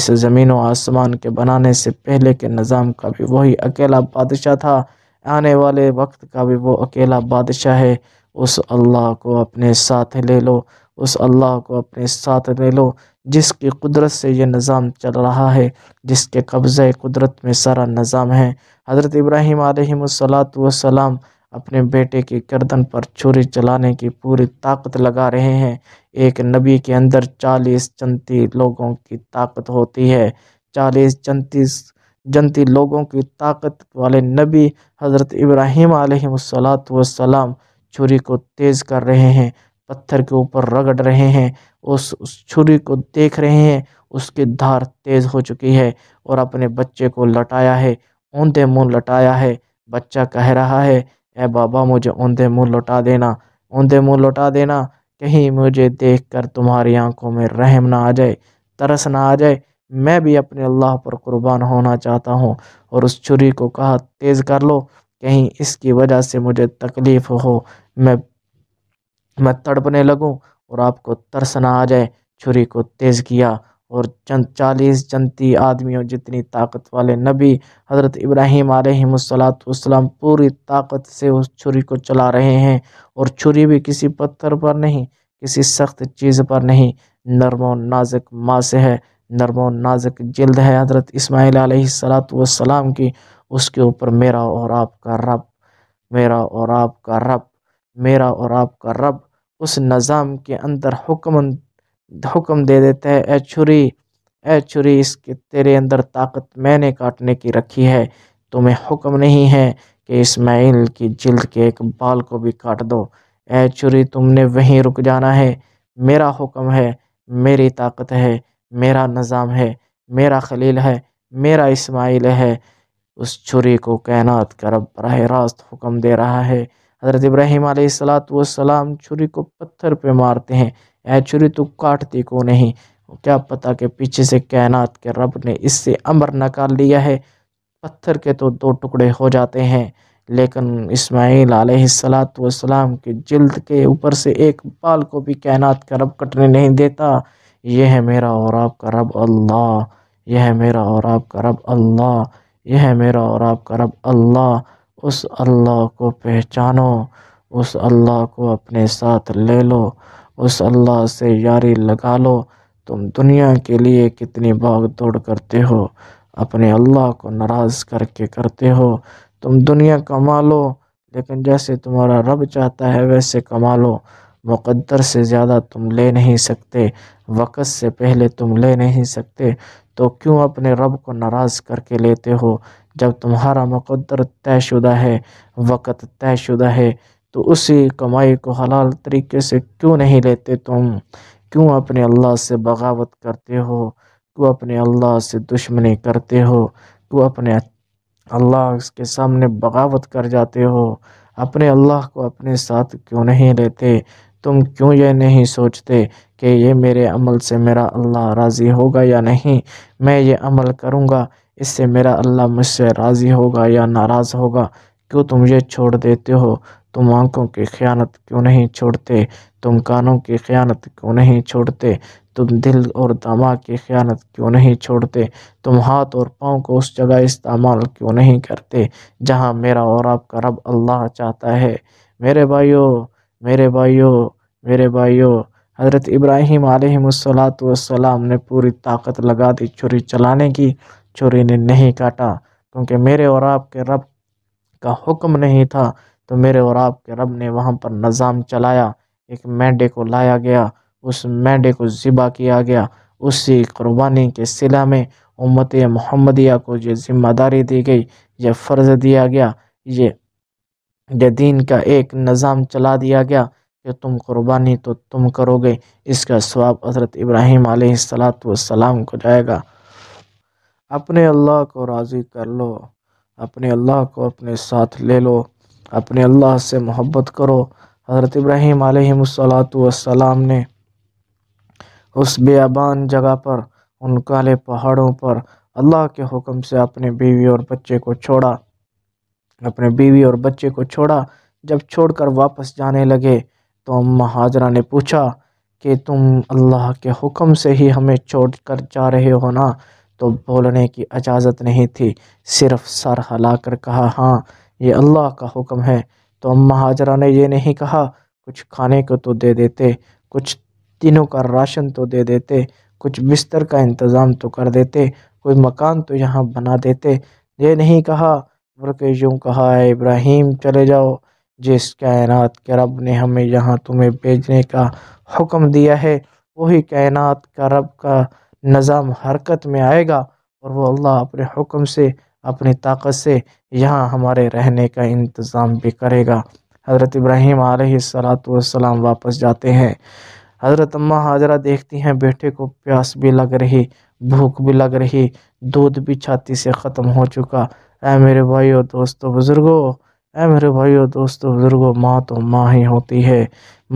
इस ज़मीन व आसमान के बनाने से पहले के निज़ाम का भी वही अकेला बादशाह था आने वाले वक्त का भी वो अकेला बादशाह है उस अल्लाह को अपने साथ ले लो उस अल्लाह को अपने साथ ले लो जिसकी कुदरत से ये निज़ाम चल रहा है जिसके कब्ज़े कुदरत में सारा निज़ाम है हज़रत इब्राहीम आलमसलात अपने बेटे की गर्दन पर छुरी चलाने की पूरी ताकत लगा रहे हैं एक नबी के अंदर चालीस जनती लोगों की ताकत होती है चालीस जनतीस जनती लोगों की ताकत वाले नबी हज़रत इब्राहिम आलमसलात वसलाम छुरी को तेज कर रहे हैं पत्थर के ऊपर रगड़ रहे हैं उस उस छुरी को देख रहे हैं उसकी धार तेज हो चुकी है और अपने बच्चे को लटाया है ऊंधे मुंह लटाया है बच्चा कह रहा है ए बाबा मुझे ऊंधे मुंह लौटा देना ऊंधे मुंह लौटा देना कहीं मुझे देखकर तुम्हारी आंखों में रहम ना आ जाए तरस ना आ जाए मैं भी अपने अल्लाह पर कुर्बान होना चाहता हूँ और उस छुरी को कहा तेज़ कर लो कहीं इसकी वजह से मुझे तकलीफ़ हो मैं मैं तड़पने लगूं और आपको तरसना आ जाए छुरी को तेज़ किया और चंद चालीस जनती आदमियों जितनी ताकत वाले नबी हज़रत इब्राहिम आलतम पूरी ताकत से उस छुरी को चला रहे हैं और छुरी भी किसी पत्थर पर नहीं किसी सख्त चीज़ पर नहीं नरमो नाजक माँ से है नरमो नाजक जल्द है हज़रत इसमाईल सलाम की उसके ऊपर मेरा और आपका रब मेरा और आपका रब मेरा और आपका रब उस निज़ाम के अंदर हुक्म हुक्म दे देता है ए छुरी ए छुरी इसके तेरे अंदर ताकत मैंने काटने की रखी है तुम्हें हुक्म नहीं है कि इसमाइल की जिल्द के एक बाल को भी काट दो ए छुरी तुमने वहीं रुक जाना है मेरा हुक्म है मेरी ताकत है मेरा निज़ाम है मेरा खलील है मेरा इस्माइल है उस छुरी को कायनात का रब बरह रास्त हुक्म दे रहा है हज़रत इब्राहिम सलाम छुरी को पत्थर पे मारते हैं यह छुरी तो काटती को नहीं क्या पता कि पीछे से कायनात के रब ने इससे अमर निकाल लिया है पत्थर के तो दो टुकड़े हो जाते हैं लेकिन इस्माईल आसलाम के जल्द के ऊपर से एक बाल को भी कायनात का रब कटने नहीं देता यह है मेरा और आपका रब अल्लाह यह है मेरा और आपका रब अल्लाह यह है मेरा और आपका रब अल्लाह उस अल्लाह को पहचानो उस अल्लाह को अपने साथ ले लो उस अल्लाह से यारी लगा लो तुम दुनिया के लिए कितनी भाग दौड़ करते हो अपने अल्लाह को नाराज़ करके करते हो तुम दुनिया कमा लो लेकिन जैसे तुम्हारा रब चाहता है वैसे कमा लो मुकद्दर से ज़्यादा तुम ले नहीं सकते वक़्त से पहले तुम ले नहीं सकते तो क्यों अपने रब को नाराज़ करके लेते हो जब तुम्हारा मुकदर तयशुदा है वक़्त तयशुदा है तो उसी कमाई को हलाल तरीके से क्यों नहीं लेते तुम क्यों अपने अल्लाह से बगावत करते हो क्यों अपने अल्लाह से दुश्मनी करते हो क्यों अपने अल्लाह के सामने बगावत कर जाते हो अपने अल्लाह को अपने साथ क्यों नहीं लेते तुम क्यों ये नहीं सोचते कि ये मेरे अमल से मेरा अल्लाह राज़ी होगा या नहीं मैं ये अमल करूँगा इससे मेरा अल्लाह मुझसे राज़ी होगा या नाराज़ होगा क्यों तुम ये छोड़ देते हो तुम आँखों की ख़यानत क्यों नहीं छोड़ते तुम कानों की ख़यानत क्यों नहीं छोड़ते तुम दिल और दमाग की ख़यानत क्यों नहीं छोड़ते तुम हाथ और पाँव को उस जगह इस्तेमाल क्यों नहीं करते जहाँ मेरा और आपका रब अल्लाह चाहता है मेरे भाइयों मेरे भाइयों मेरे भाइयों हज़रत इब्राहिम आलम ने पूरी ताकत लगा दी छुरी चलाने की छुरी ने नहीं काटा क्योंकि मेरे और आपके रब का हुक्म नहीं था तो मेरे और आपके रब ने वहाँ पर निज़ाम चलाया एक मैंडे को लाया गया उस मैंडे को ज़िबा किया गया उसी कुर्बानी के सिला में उम्मत मोहम्मदिया को ये ज़िम्मेदारी दी गई ये फ़र्ज़ दिया गया ये ये दीन का एक निज़ाम चला दिया गया कि तुम कुर्बानी तो तुम करोगे इसका स्वाब हज़रत इब्राहीम वसलाम को जाएगा अपने अल्लाह को राज़ी कर लो अपने अल्लाह को अपने साथ ले लो अपने अल्लाह से मोहब्बत करो हज़रत इब्राहिम आलतम ने उस बेअबान जगह पर उन काले पहाड़ों पर अल्लाह के हुक्म से अपने बीवी और बच्चे को छोड़ा अपने बीवी और बच्चे को छोड़ा जब छोड़कर वापस जाने लगे तो अम्मा हाजरा ने पूछा कि तुम अल्लाह के हुक्म से ही हमें छोड़ कर जा रहे हो ना तो बोलने की इजाज़त नहीं थी सिर्फ सर हिला कर कहा हाँ ये अल्लाह का हुक्म है तो अम्मा हाजरा ने यह नहीं कहा कुछ खाने को तो दे देते कुछ दिनों का राशन तो दे देते कुछ बिस्तर का इंतज़ाम तो कर देते कोई मकान तो यहाँ बना देते ये नहीं कहा बल्कि यूँ कहा है इब्राहिम चले जाओ जिस कायनात के रब ने हमें यहाँ तुम्हें भेजने का हुक्म दिया है वही कायनात का रब का निज़ाम हरकत में आएगा और वो अल्लाह अपने हुक्म से अपनी ताकत से यहाँ हमारे रहने का इंतज़ाम भी करेगा हज़रत इब्राहिम सलाम वापस जाते हैं हज़रत अम्मा हाजरा देखती हैं बेटे को प्यास भी लग रही भूख भी लग रही दूध भी छाती से ख़त्म हो चुका ऐ मेरे भाइयों दोस्तों बुज़ुर्गों ऐ मेरे भाइयों दोस्तों बुज़ुर्गों माँ तो माँ ही होती है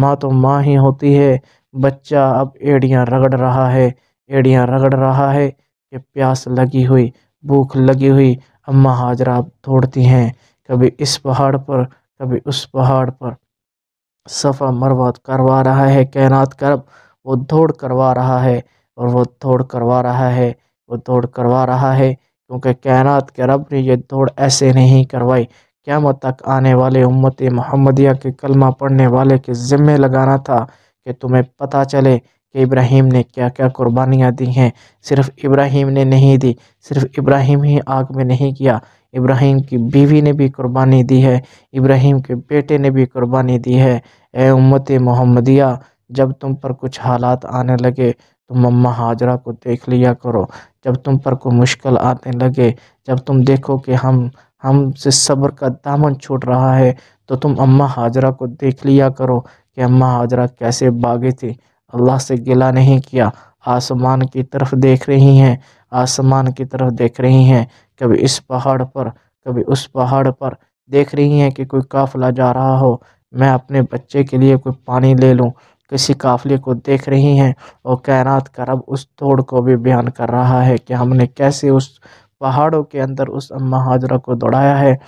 माँ तो माँ ही होती है बच्चा अब एड़ियाँ रगड़ रहा है एड़िया रगड़ रहा है कि प्यास लगी हुई भूख लगी हुई अम्मा हाजरा दौड़ती हैं कभी इस पहाड़ पर कभी उस पहाड़ पर सफ़ा मरवा करवा रहा है कैनात कर वो दौड़ करवा रहा है और वो दौड़ करवा रहा है वो दौड़ करवा रहा है क्योंकि कैनात के रब ने ये दौड़ ऐसे नहीं करवाई मत तक आने वाले उम्मत महमदिया के कलमा पढ़ने वाले के ज़िम्मे लगाना था कि तुम्हें पता चले कि इब्राहिम ने क्या क्या कुर्बानियाँ दी हैं सिर्फ इब्राहिम ने नहीं दी सिर्फ इब्राहिम ही आग में नहीं किया इब्राहिम की बीवी ने भी कुर्बानी दी है इब्राहिम के बेटे ने भी कुर्बानी दी है ए उम्मत मोहम्मदिया जब तुम पर कुछ हालात आने लगे तो मम्मा हाजरा को देख लिया करो जब तुम पर कोई मुश्किल आने लगे जब तुम देखो कि हम हमसे सब्र का दामन छूट रहा है तो तुम अम्मा हाजरा को देख लिया करो कि अम्मा हाजरा कैसे बागी थी अल्लाह से गिला नहीं किया आसमान की तरफ देख रही हैं आसमान की तरफ देख रही हैं कभी इस पहाड़ पर कभी उस पहाड़ पर देख रही हैं कि कोई काफिला जा रहा हो मैं अपने बच्चे के लिए कोई पानी ले लूँ किसी काफिले को देख रही हैं और कायनात का रब उस दौड़ को भी बयान कर रहा है कि हमने कैसे उस पहाड़ों के अंदर उस अम्मा हाजरा को दौड़ाया है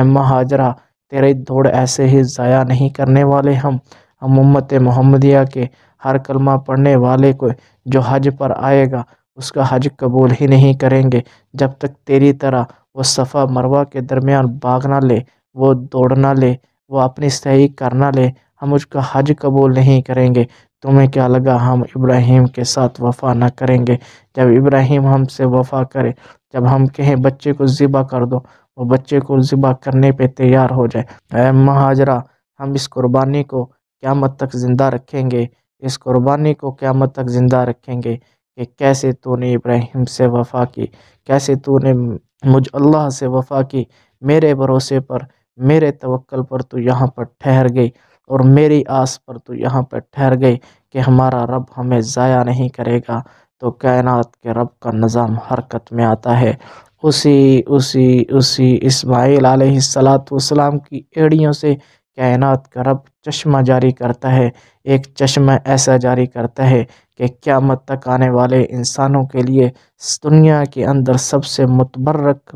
अम्मा हाजरा तेरे दौड़ ऐसे ही ज़ाया नहीं करने वाले हम हम उम्मत मोहम्मदिया के हर कलमा पढ़ने वाले को जो हज पर आएगा उसका हज कबूल ही नहीं करेंगे जब तक तेरी तरह वो सफ़ा मरवा के दरमियान भागना ले वो दौड़ना ले वो अपनी सही करना ले हम उसका हज कबूल नहीं करेंगे तुम्हें क्या लगा हम इब्राहिम के साथ वफा ना करेंगे जब इब्राहिम हमसे वफा करे जब हम कहें बच्चे को ज़िबा कर दो वो बच्चे को ज़िबा करने पे तैयार हो जाए अः महाजरा हम इस कुर्बानी को क्या मत तक ज़िंदा रखेंगे इस क़ुरबानी को क़्यामत तक ज़िंदा रखेंगे कि कैसे तूने इब्राहिम से वफ़ा की कैसे तूने मुझ अल्लाह से वफ़ा की मेरे भरोसे पर मेरे तवक्ल पर तो यहाँ पर ठहर गई और मेरी आस पर तो यहाँ पर ठहर गई कि हमारा रब हमें ज़ाया नहीं करेगा तो कायनात के रब का निज़ाम हरकत में आता है उसी उसी उसी इस्माईल सलात की एड़ियों से कायनात का रब चश्मा जारी करता है एक चश्मा ऐसा जारी करता है कि क़्यामत तक आने वाले इंसानों के लिए दुनिया के अंदर सबसे मुतबरक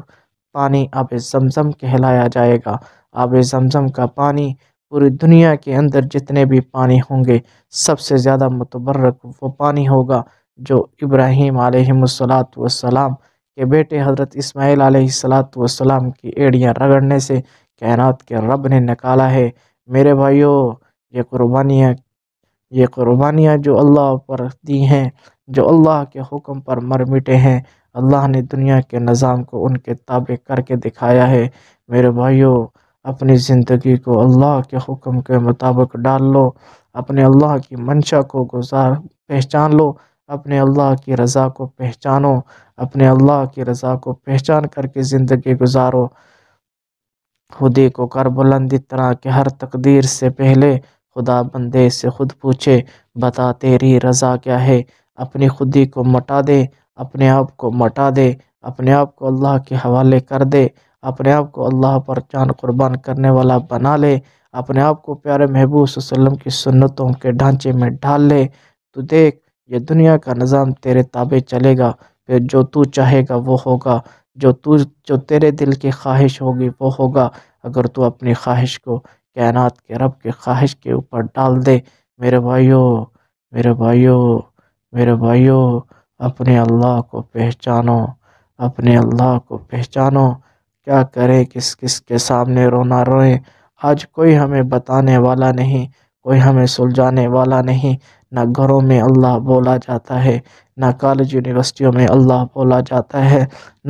पानी आब जमज़म कहलाया जाएगा आब जमज़म का पानी पूरी दुनिया के अंदर जितने भी पानी होंगे सबसे ज़्यादा मुतबरक वो पानी होगा जो इब्राहीम आलतलात वसलाम के बेटे हज़रत इसमाईल आलत वसलाम की एड़ियाँ रगड़ने से कायनात के रब ने निकाला है मेरे भाइयों ये कुर्बानियाँ ये कुर्बानियाँ जो अल्लाह पर दी हैं जो अल्लाह के हुक्म पर मर मिटे हैं अल्लाह ने दुनिया के निज़ाम को उनके ताबे करके दिखाया है मेरे भाइयों अपनी ज़िंदगी को अल्लाह के हुक्म के मुताबिक डाल लो अपने अल्लाह की मंशा को गुजार पहचान लो अपने अल्लाह की रज़ा को पहचानो अपने अल्लाह की रज़ा को पहचान करके ज़िंदगी गुजारो खुदी को कर बुलंदी तरह के हर तकदीर से पहले खुदा बंदे से खुद पूछे बता तेरी रज़ा क्या है अपनी खुदी को मटा दे अपने आप को मटा दे अपने आप को अल्लाह के हवाले कर दे अपने आप को अल्लाह पर जान कुर्बान करने वाला बना ले अपने आप को प्यारे महबूब वसल्लम की सुन्नतों के ढांचे में ढाल ले तो देख ये दुनिया का निज़ाम तेरे ताबे चलेगा फिर जो तू चाहेगा वो होगा जो तू जो तेरे दिल की ख्वाहिश होगी वो होगा अगर तू अपनी ख्वाहिश को कैनात के रब के ख्वाहिश के ऊपर डाल दे मेरे भाइयों मेरे भाइयों मेरे भाइयों अपने अल्लाह को पहचानो अपने अल्लाह को पहचानो क्या करें किस किस के सामने रोना रोएं आज कोई हमें बताने वाला नहीं कोई हमें सुलझाने वाला नहीं ना घरों में अल्लाह बोला जाता है ना कॉलेज यूनिवर्सिटियों में अल्लाह बोला जाता है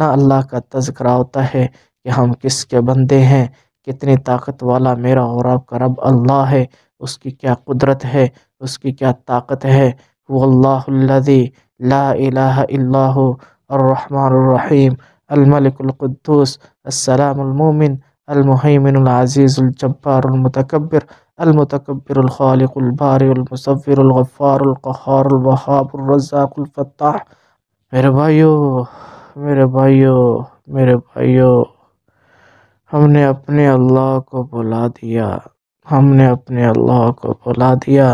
ना अल्लाह का तस्करा होता है कि हम किस के बंदे हैं कितनी ताकत वाला मेरा और आपका रब अल्लाह है उसकी क्या कुदरत है उसकी क्या ताकत है वो अल्लाहदी ला अल्लाहमानरहीम अलमलिकद्दूस المتكبر الخالق البارئ المصور الغفار القهار الوهاب الرزاق الفتاح मेरे भाइयों मेरे भाइयों मेरे भाइयों हमने अपने अल्लाह को बुला दिया हमने अपने अल्लाह को बुला दिया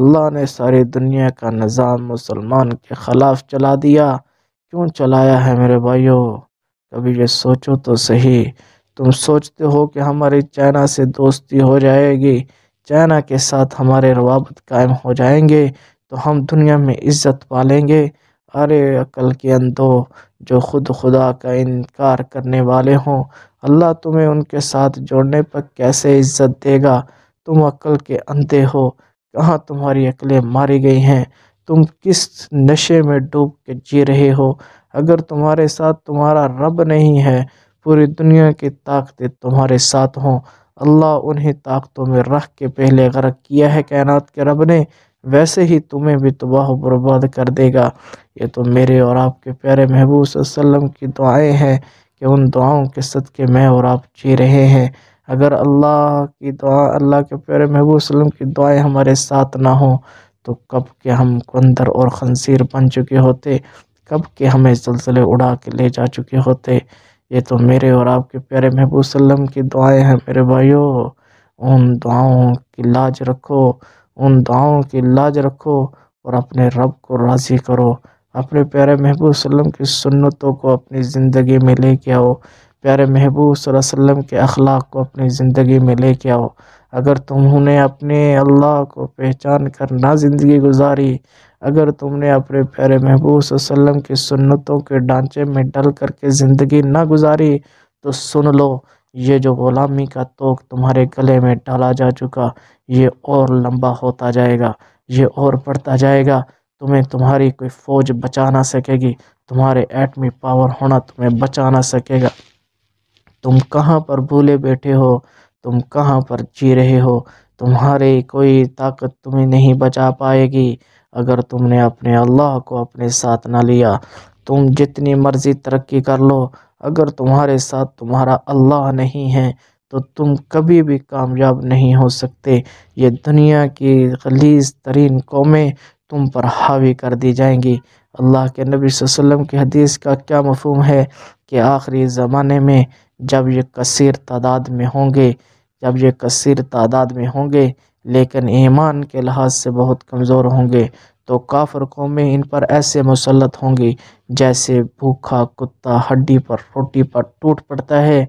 अल्लाह ने सारी दुनिया का निज़ाम मुसलमान के ख़िलाफ़ चला दिया क्यों चलाया है मेरे भाइयों कभी ये सोचो तो सही तुम सोचते हो कि हमारी चाइना से दोस्ती हो जाएगी चाइना के साथ हमारे रवाबत कायम हो जाएंगे तो हम दुनिया में इज़्ज़त पालेंगे अरे अकल के अंदो जो खुद खुदा का इनकार करने वाले हों अल्लाह तुम्हें उनके साथ जोड़ने पर कैसे इज़्ज़त देगा तुम अकल के अंधे हो कहाँ तुम्हारी अकलें मारी गई हैं तुम किस नशे में डूब के जी रहे हो अगर तुम्हारे साथ तुम्हारा रब नहीं है पूरी दुनिया की ताकतें तुम्हारे साथ हों अल्लाह उन्हें ताकतों में रख के पहले गर्क किया है कायनात के रब ने वैसे ही तुम्हें भी तबाह बर्बाद कर देगा ये तो मेरे और आपके प्यारे महबूब वसलम की दुआएं हैं कि उन दुआओं के सदक़े मैं और आप जी रहे हैं अगर अल्लाह की दुआ अल्लाह के प्यारे महबूब वसल्लम की दुआएं हमारे साथ ना हों तो कब के हम कुंदर और खनसीर बन चुके होते कब के हमें जलसले उड़ा के ले जा चुके होते ये तो मेरे और आपके प्यारे महबूब सल्लम की दुआएं हैं मेरे भाइयों उन दुआओं की लाज रखो उन दुआओं की लाज रखो और अपने रब को राज़ी करो अपने प्यारे महबूब सल्लम की सुन्नतों को अपनी ज़िंदगी में लेके आओ प्यारे महबूब वसल्लम के अखलाक को अपनी ज़िंदगी में लेके आओ अगर तुमने अपने अल्लाह को पहचान कर ना ज़िंदगी गुजारी अगर तुमने अपने प्यारे महबूब वसलम की सुन्नतों के ढांचे में डल करके ज़िंदगी ना गुजारी तो सुन लो ये जो ग़ुलामी का तोक तुम्हारे गले में डाला जा चुका ये और लंबा होता जाएगा ये और बढ़ता जाएगा तुम्हें तुम्हारी कोई फ़ौज बचा ना सकेगी तुम्हारे एटमी पावर होना तुम्हें बचा ना सकेगा तुम कहाँ पर भूले बैठे हो तुम कहाँ पर जी रहे हो तुम्हारी कोई ताकत तुम्हें नहीं बचा पाएगी अगर तुमने अपने अल्लाह को अपने साथ ना लिया तुम जितनी मर्ज़ी तरक्की कर लो अगर तुम्हारे साथ तुम्हारा अल्लाह नहीं है तो तुम कभी भी कामयाब नहीं हो सकते ये दुनिया की गलीज तरीन कौमें तुम पर हावी कर दी जाएंगी अल्लाह के नबी वसल्लम की हदीस का क्या मफहम है कि आखिरी ज़माने में जब ये कसर तादाद में होंगे जब ये कसर तादाद में होंगे लेकिन ईमान के लिहाज से बहुत कमज़ोर होंगे तो काफर कौमें इन पर ऐसे मुसलत होंगी जैसे भूखा कुत्ता हड्डी पर रोटी पर टूट पड़ता है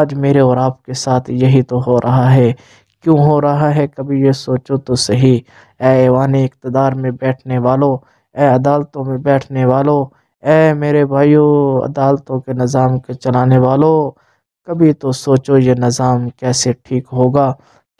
आज मेरे और आपके साथ यही तो हो रहा है क्यों हो रहा है कभी ये सोचो तो सही ऐवान इकतदार में बैठने वालों ए अदालतों में बैठने वालों ए मेरे भाइयों अदालतों के निज़ाम के चलाने वालों कभी तो सोचो ये निज़ाम कैसे ठीक होगा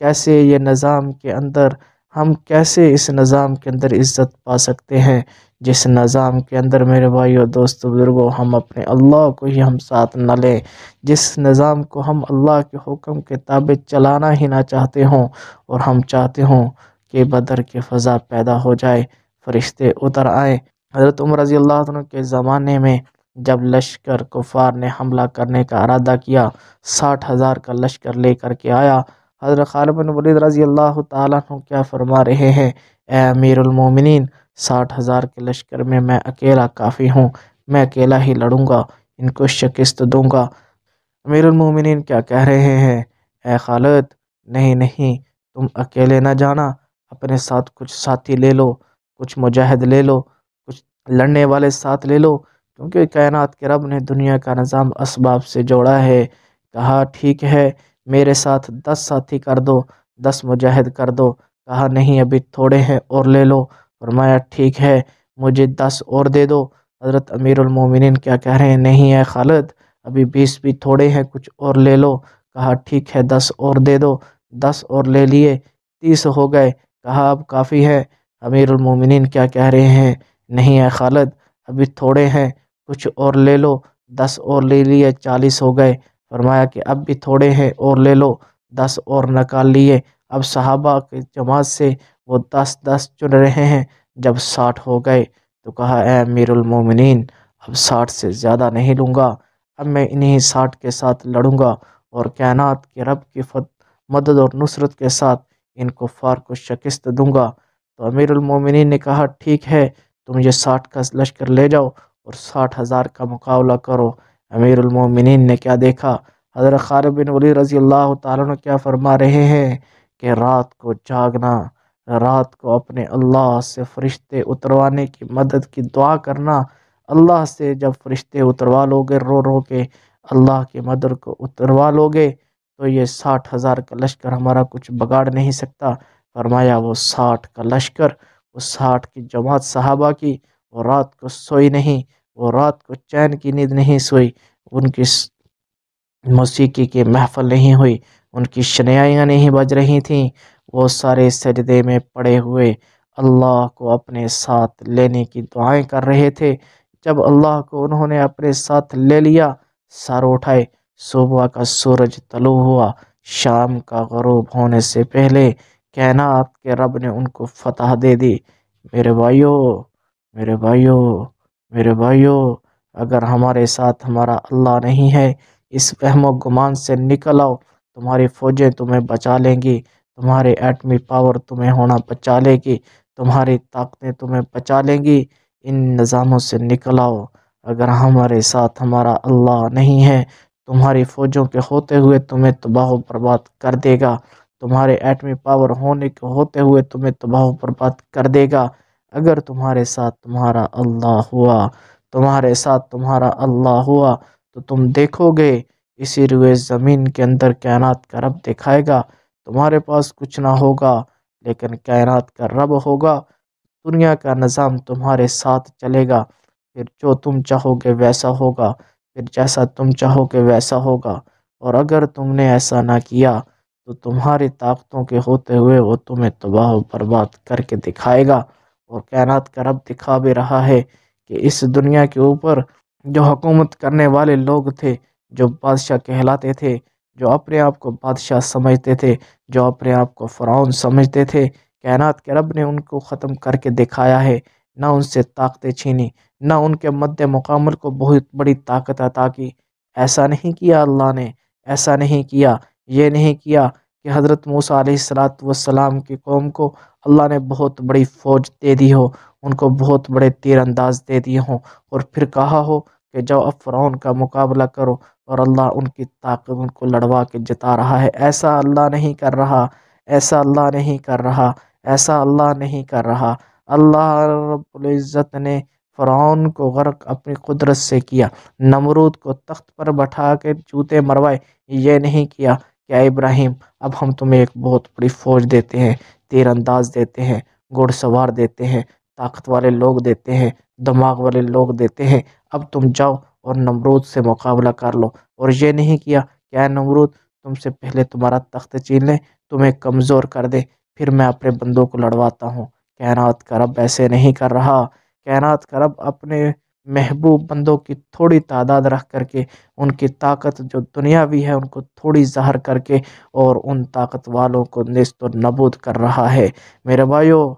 कैसे ये निज़ाम के अंदर हम कैसे इस निज़ाम के अंदर इज़्ज़त पा सकते हैं जिस निज़ाम के अंदर मेरे भाई और दोस्त बुज़ुर्गों हम अपने अल्लाह को ही हम साथ न लें जिस निज़ाम को हम अल्लाह के हुक्म के ताबे चलाना ही ना चाहते हों और हम चाहते हों कि बदर के फ़ज़ा पैदा हो जाए फरिश्ते उतर आएँ हज़रत उमर रज़ी अल्लाह के ज़माने में जब लश्कर कुफार ने हमला करने का अरादा किया साठ हज़ार का लश्कर लेकर के आया हज़रत खालिद वलीद रजी अल्लाह तु क्या फरमा रहे हैं ए अमीरमिन साठ हज़ार के लश्कर में मैं अकेला काफ़ी हूँ मैं अकेला ही लड़ूंगा इनको शिकस्त दूंगा अमीरमिन क्या कह रहे हैं ए खालिद नहीं नहीं तुम अकेले ना जाना अपने साथ कुछ साथी ले लो कुछ मुजाहिद ले लो कुछ लड़ने वाले साथ ले लो क्योंकि कायनात के रब ने दुनिया का निज़ाम इसबाब से जोड़ा है कहा ठीक है मेरे साथ दस साथी कर दो दस मुजाहिद कर दो कहा नहीं अभी थोड़े हैं और ले लो फरमाया ठीक है मुझे दस और दे दो हज़रत अमीरमिन क्या कह रहे हैं नहीं है खालिद अभी बीस भी थोड़े हैं कुछ और ले लो कहा ठीक है दस और दे दो दस और ले लिए तीस हो गए कहा अब काफ़ी है अमीरमिन क्या कह रहे हैं नहीं है खालिद अभी थोड़े हैं कुछ और ले लो दस और ले लिए चालीस हो गए फरमाया कि अब भी थोड़े हैं और ले लो दस और निकाल लिए अब सहाबा के जमात से वो दस दस चुन रहे हैं जब साठ हो गए तो कहा ए अमीरमिन अब साठ से ज़्यादा नहीं लूँगा अब मैं इन्हीं साठ के साथ लड़ूँगा और कैनात के रब की फत मदद और नुसरत के साथ इन कुफ़ार को शिकस्त दूँगा तो अमीरमिन ने कहा ठीक है तुम ये साठ का लश्कर ले जाओ और साठ हज़ार का मुकाबला करो अमीरमिन ने क्या देखा हज़रत खार बिन वली रज़ी अल्लाह तु क्या फरमा रहे हैं कि रात को जागना रात को अपने अल्लाह से फरिश्ते उतरवाने की मदद की दुआ करना अल्लाह से जब फरिश्ते उतरवा लोगे रो रो के अल्लाह की मदद को उतरवा लोगे तो ये साठ हज़ार का लश्कर हमारा कुछ बगाड़ नहीं सकता फरमाया वो साठ का लश्कर उस साठ की जमात सहाबा की वो रात को सोई नहीं वो रात को चैन की नींद नहीं सोई उनकी मौसीकी की महफल नहीं हुई उनकी शनियाँ नहीं बज रही थीं वो सारे सजदे में पड़े हुए अल्लाह को अपने साथ लेने की दुआएं कर रहे थे जब अल्लाह को उन्होंने अपने साथ ले लिया सर उठाए सुबह का सूरज तलु हुआ शाम का गरूब होने से पहले कहना के रब ने उनको फतह दे दी मेरे भाइयों मेरे भाइयों मेरे भाइयों अगर हमारे साथ हमारा अल्लाह नहीं है इस वहम गुमान से निकल आओ तुम्हारी फ़ौजें तुम्हें बचा लेंगी तुम्हारे एटमी पावर तुम्हें होना बचा लेगी तुम्हारी ताकतें तुम्हें बचा लेंगी इन निज़ामों से निकल आओ अगर हमारे साथ हमारा अल्लाह नहीं है तुम्हारी फ़ौजों के होते हुए तुम्हें तबाह बर्बाद कर देगा तुम्हारे एटमी पावर होने के होते हुए तुम्हें तबाह बर्बाद कर देगा अगर तुम्हारे साथ तुम्हारा अल्लाह हुआ तुम्हारे साथ तुम्हारा अल्लाह हुआ तो तुम देखोगे इसी रुए ज़मीन के अंदर कायनात का रब दिखाएगा तुम्हारे पास कुछ ना होगा लेकिन कायनात का रब होगा दुनिया का निज़ाम तुम्हारे साथ चलेगा फिर जो तुम चाहोगे वैसा होगा फिर जैसा तुम चाहोगे वैसा होगा और अगर तुमने ऐसा ना किया तो तुम्हारी ताकतों के होते हुए वो तुम्हें तबाह बर्बाद करके दिखाएगा और कायनात का रब दिखा भी रहा है कि इस दुनिया के ऊपर जो हुकूमत करने वाले लोग थे जो बादशाह कहलाते थे जो अपने आप को बादशाह समझते थे जो अपने आप को फ़राउन समझते थे कायनात के रब ने उनको ख़त्म करके दिखाया है ना उनसे ताकतें छीनी ना उनके मद्द मुकामल को बहुत बड़ी ताकत अता की ऐसा नहीं किया अल्लाह ने ऐसा नहीं किया ये नहीं किया कि हज़रत मूसा वसलाम की कौम को अल्लाह ने बहुत बड़ी फ़ौज दे दी हो उनको बहुत बड़े तीर अंदाज दे दिए हों और फिर कहा हो कि जाओ अब फ़रौन का मुकाबला करो और अल्लाह उनकी ताकत उनको लड़वा के जता रहा है ऐसा अल्लाह नहीं कर रहा ऐसा अल्लाह नहीं कर रहा ऐसा अल्लाह नहीं कर रहा अल्लाह रबुल्ज़त ने फ़रौन को गर्क अपनी कुदरत से किया नमरूद को तख्त पर बैठा के जूते मरवाए ये नहीं किया क्या इब्राहिम अब हम तुम्हें एक बहुत बड़ी फौज देते हैं तीरंदाज देते हैं घुड़सवार देते हैं ताकत वाले लोग देते हैं दिमाग वाले लोग देते हैं अब तुम जाओ और नमरूद से मुकाबला कर लो और ये नहीं किया क्या नमरूद तुमसे पहले तुम्हारा तख्त चीन लें तुम्हें कमज़ोर कर दे फिर मैं अपने बंदों को लड़वाता हूँ कैनात करब ऐसे नहीं कर रहा कैनात करब अपने महबूब बंदों की थोड़ी तादाद रख करके उनकी ताकत जो दुनियावी है उनको थोड़ी जहर करके और उन ताकत वालों को नस्त नबूद कर रहा है मेरे भाइयों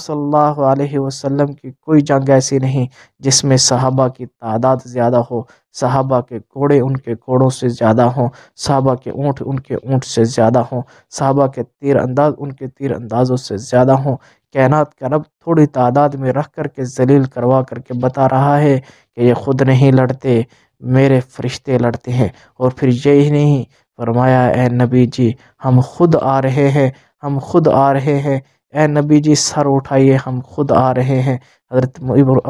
सल्लल्लाहु अलैहि वसल्लम की कोई जंग ऐसी नहीं जिसमें सहाबा की तादाद ज़्यादा हो सहाबा के घोड़े उनके घोड़ों से ज़्यादा हों सहाबा के ऊँट उनके ऊँट से ज़्यादा हों सहाबा के तीर अंदाज उनके तीर अंदाज़ों से ज़्यादा हों कैनात का रब थोड़ी तादाद में रख कर के जलील करवा करके बता रहा है कि ये खुद नहीं लड़ते मेरे फरिश्ते लड़ते हैं और फिर यही नहीं फरमाया ए नबी जी हम खुद आ रहे हैं हम खुद आ रहे हैं ए नबी जी सर उठाइए हम खुद आ रहे हैं हजरत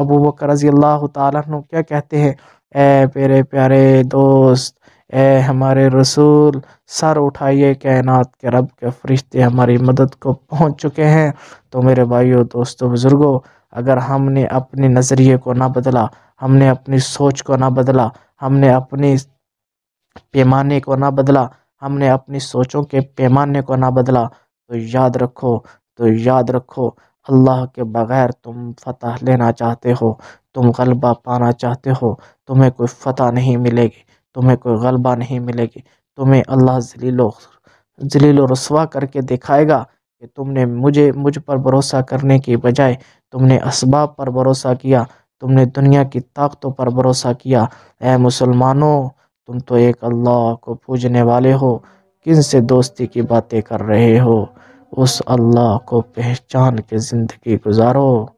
अबू बकर रजी अल्लाह तु क्या कहते हैं ए मेरे प्यारे दोस्त ए हमारे रसूल सर उठाइए कायनात के रब के फरिश्ते हमारी मदद को पहुंच चुके हैं तो मेरे भाइयों दोस्तों बुज़ुर्गों अगर हमने अपने नज़रिए को ना बदला हमने अपनी सोच को ना बदला हमने अपनी पैमाने को ना बदला हमने अपनी सोचों के पैमाने को ना बदला तो याद रखो तो याद रखो अल्लाह के बगैर तुम फतह लेना चाहते हो तुम गलबा पाना चाहते हो तुम्हें कोई फतह नहीं मिलेगी तुम्हें कोई गलबा नहीं मिलेगी तुम्हें अल्लाह जलीलो जलीलो रसवा करके दिखाएगा कि तुमने मुझे मुझ पर भरोसा करने के बजाय तुमने इसबाब पर भरोसा किया तुमने दुनिया की ताकतों पर भरोसा किया ए मुसलमानों तुम तो एक अल्लाह को पूजने वाले हो किन से दोस्ती की बातें कर रहे हो उस अल्लाह को पहचान के ज़िंदगी गुजारो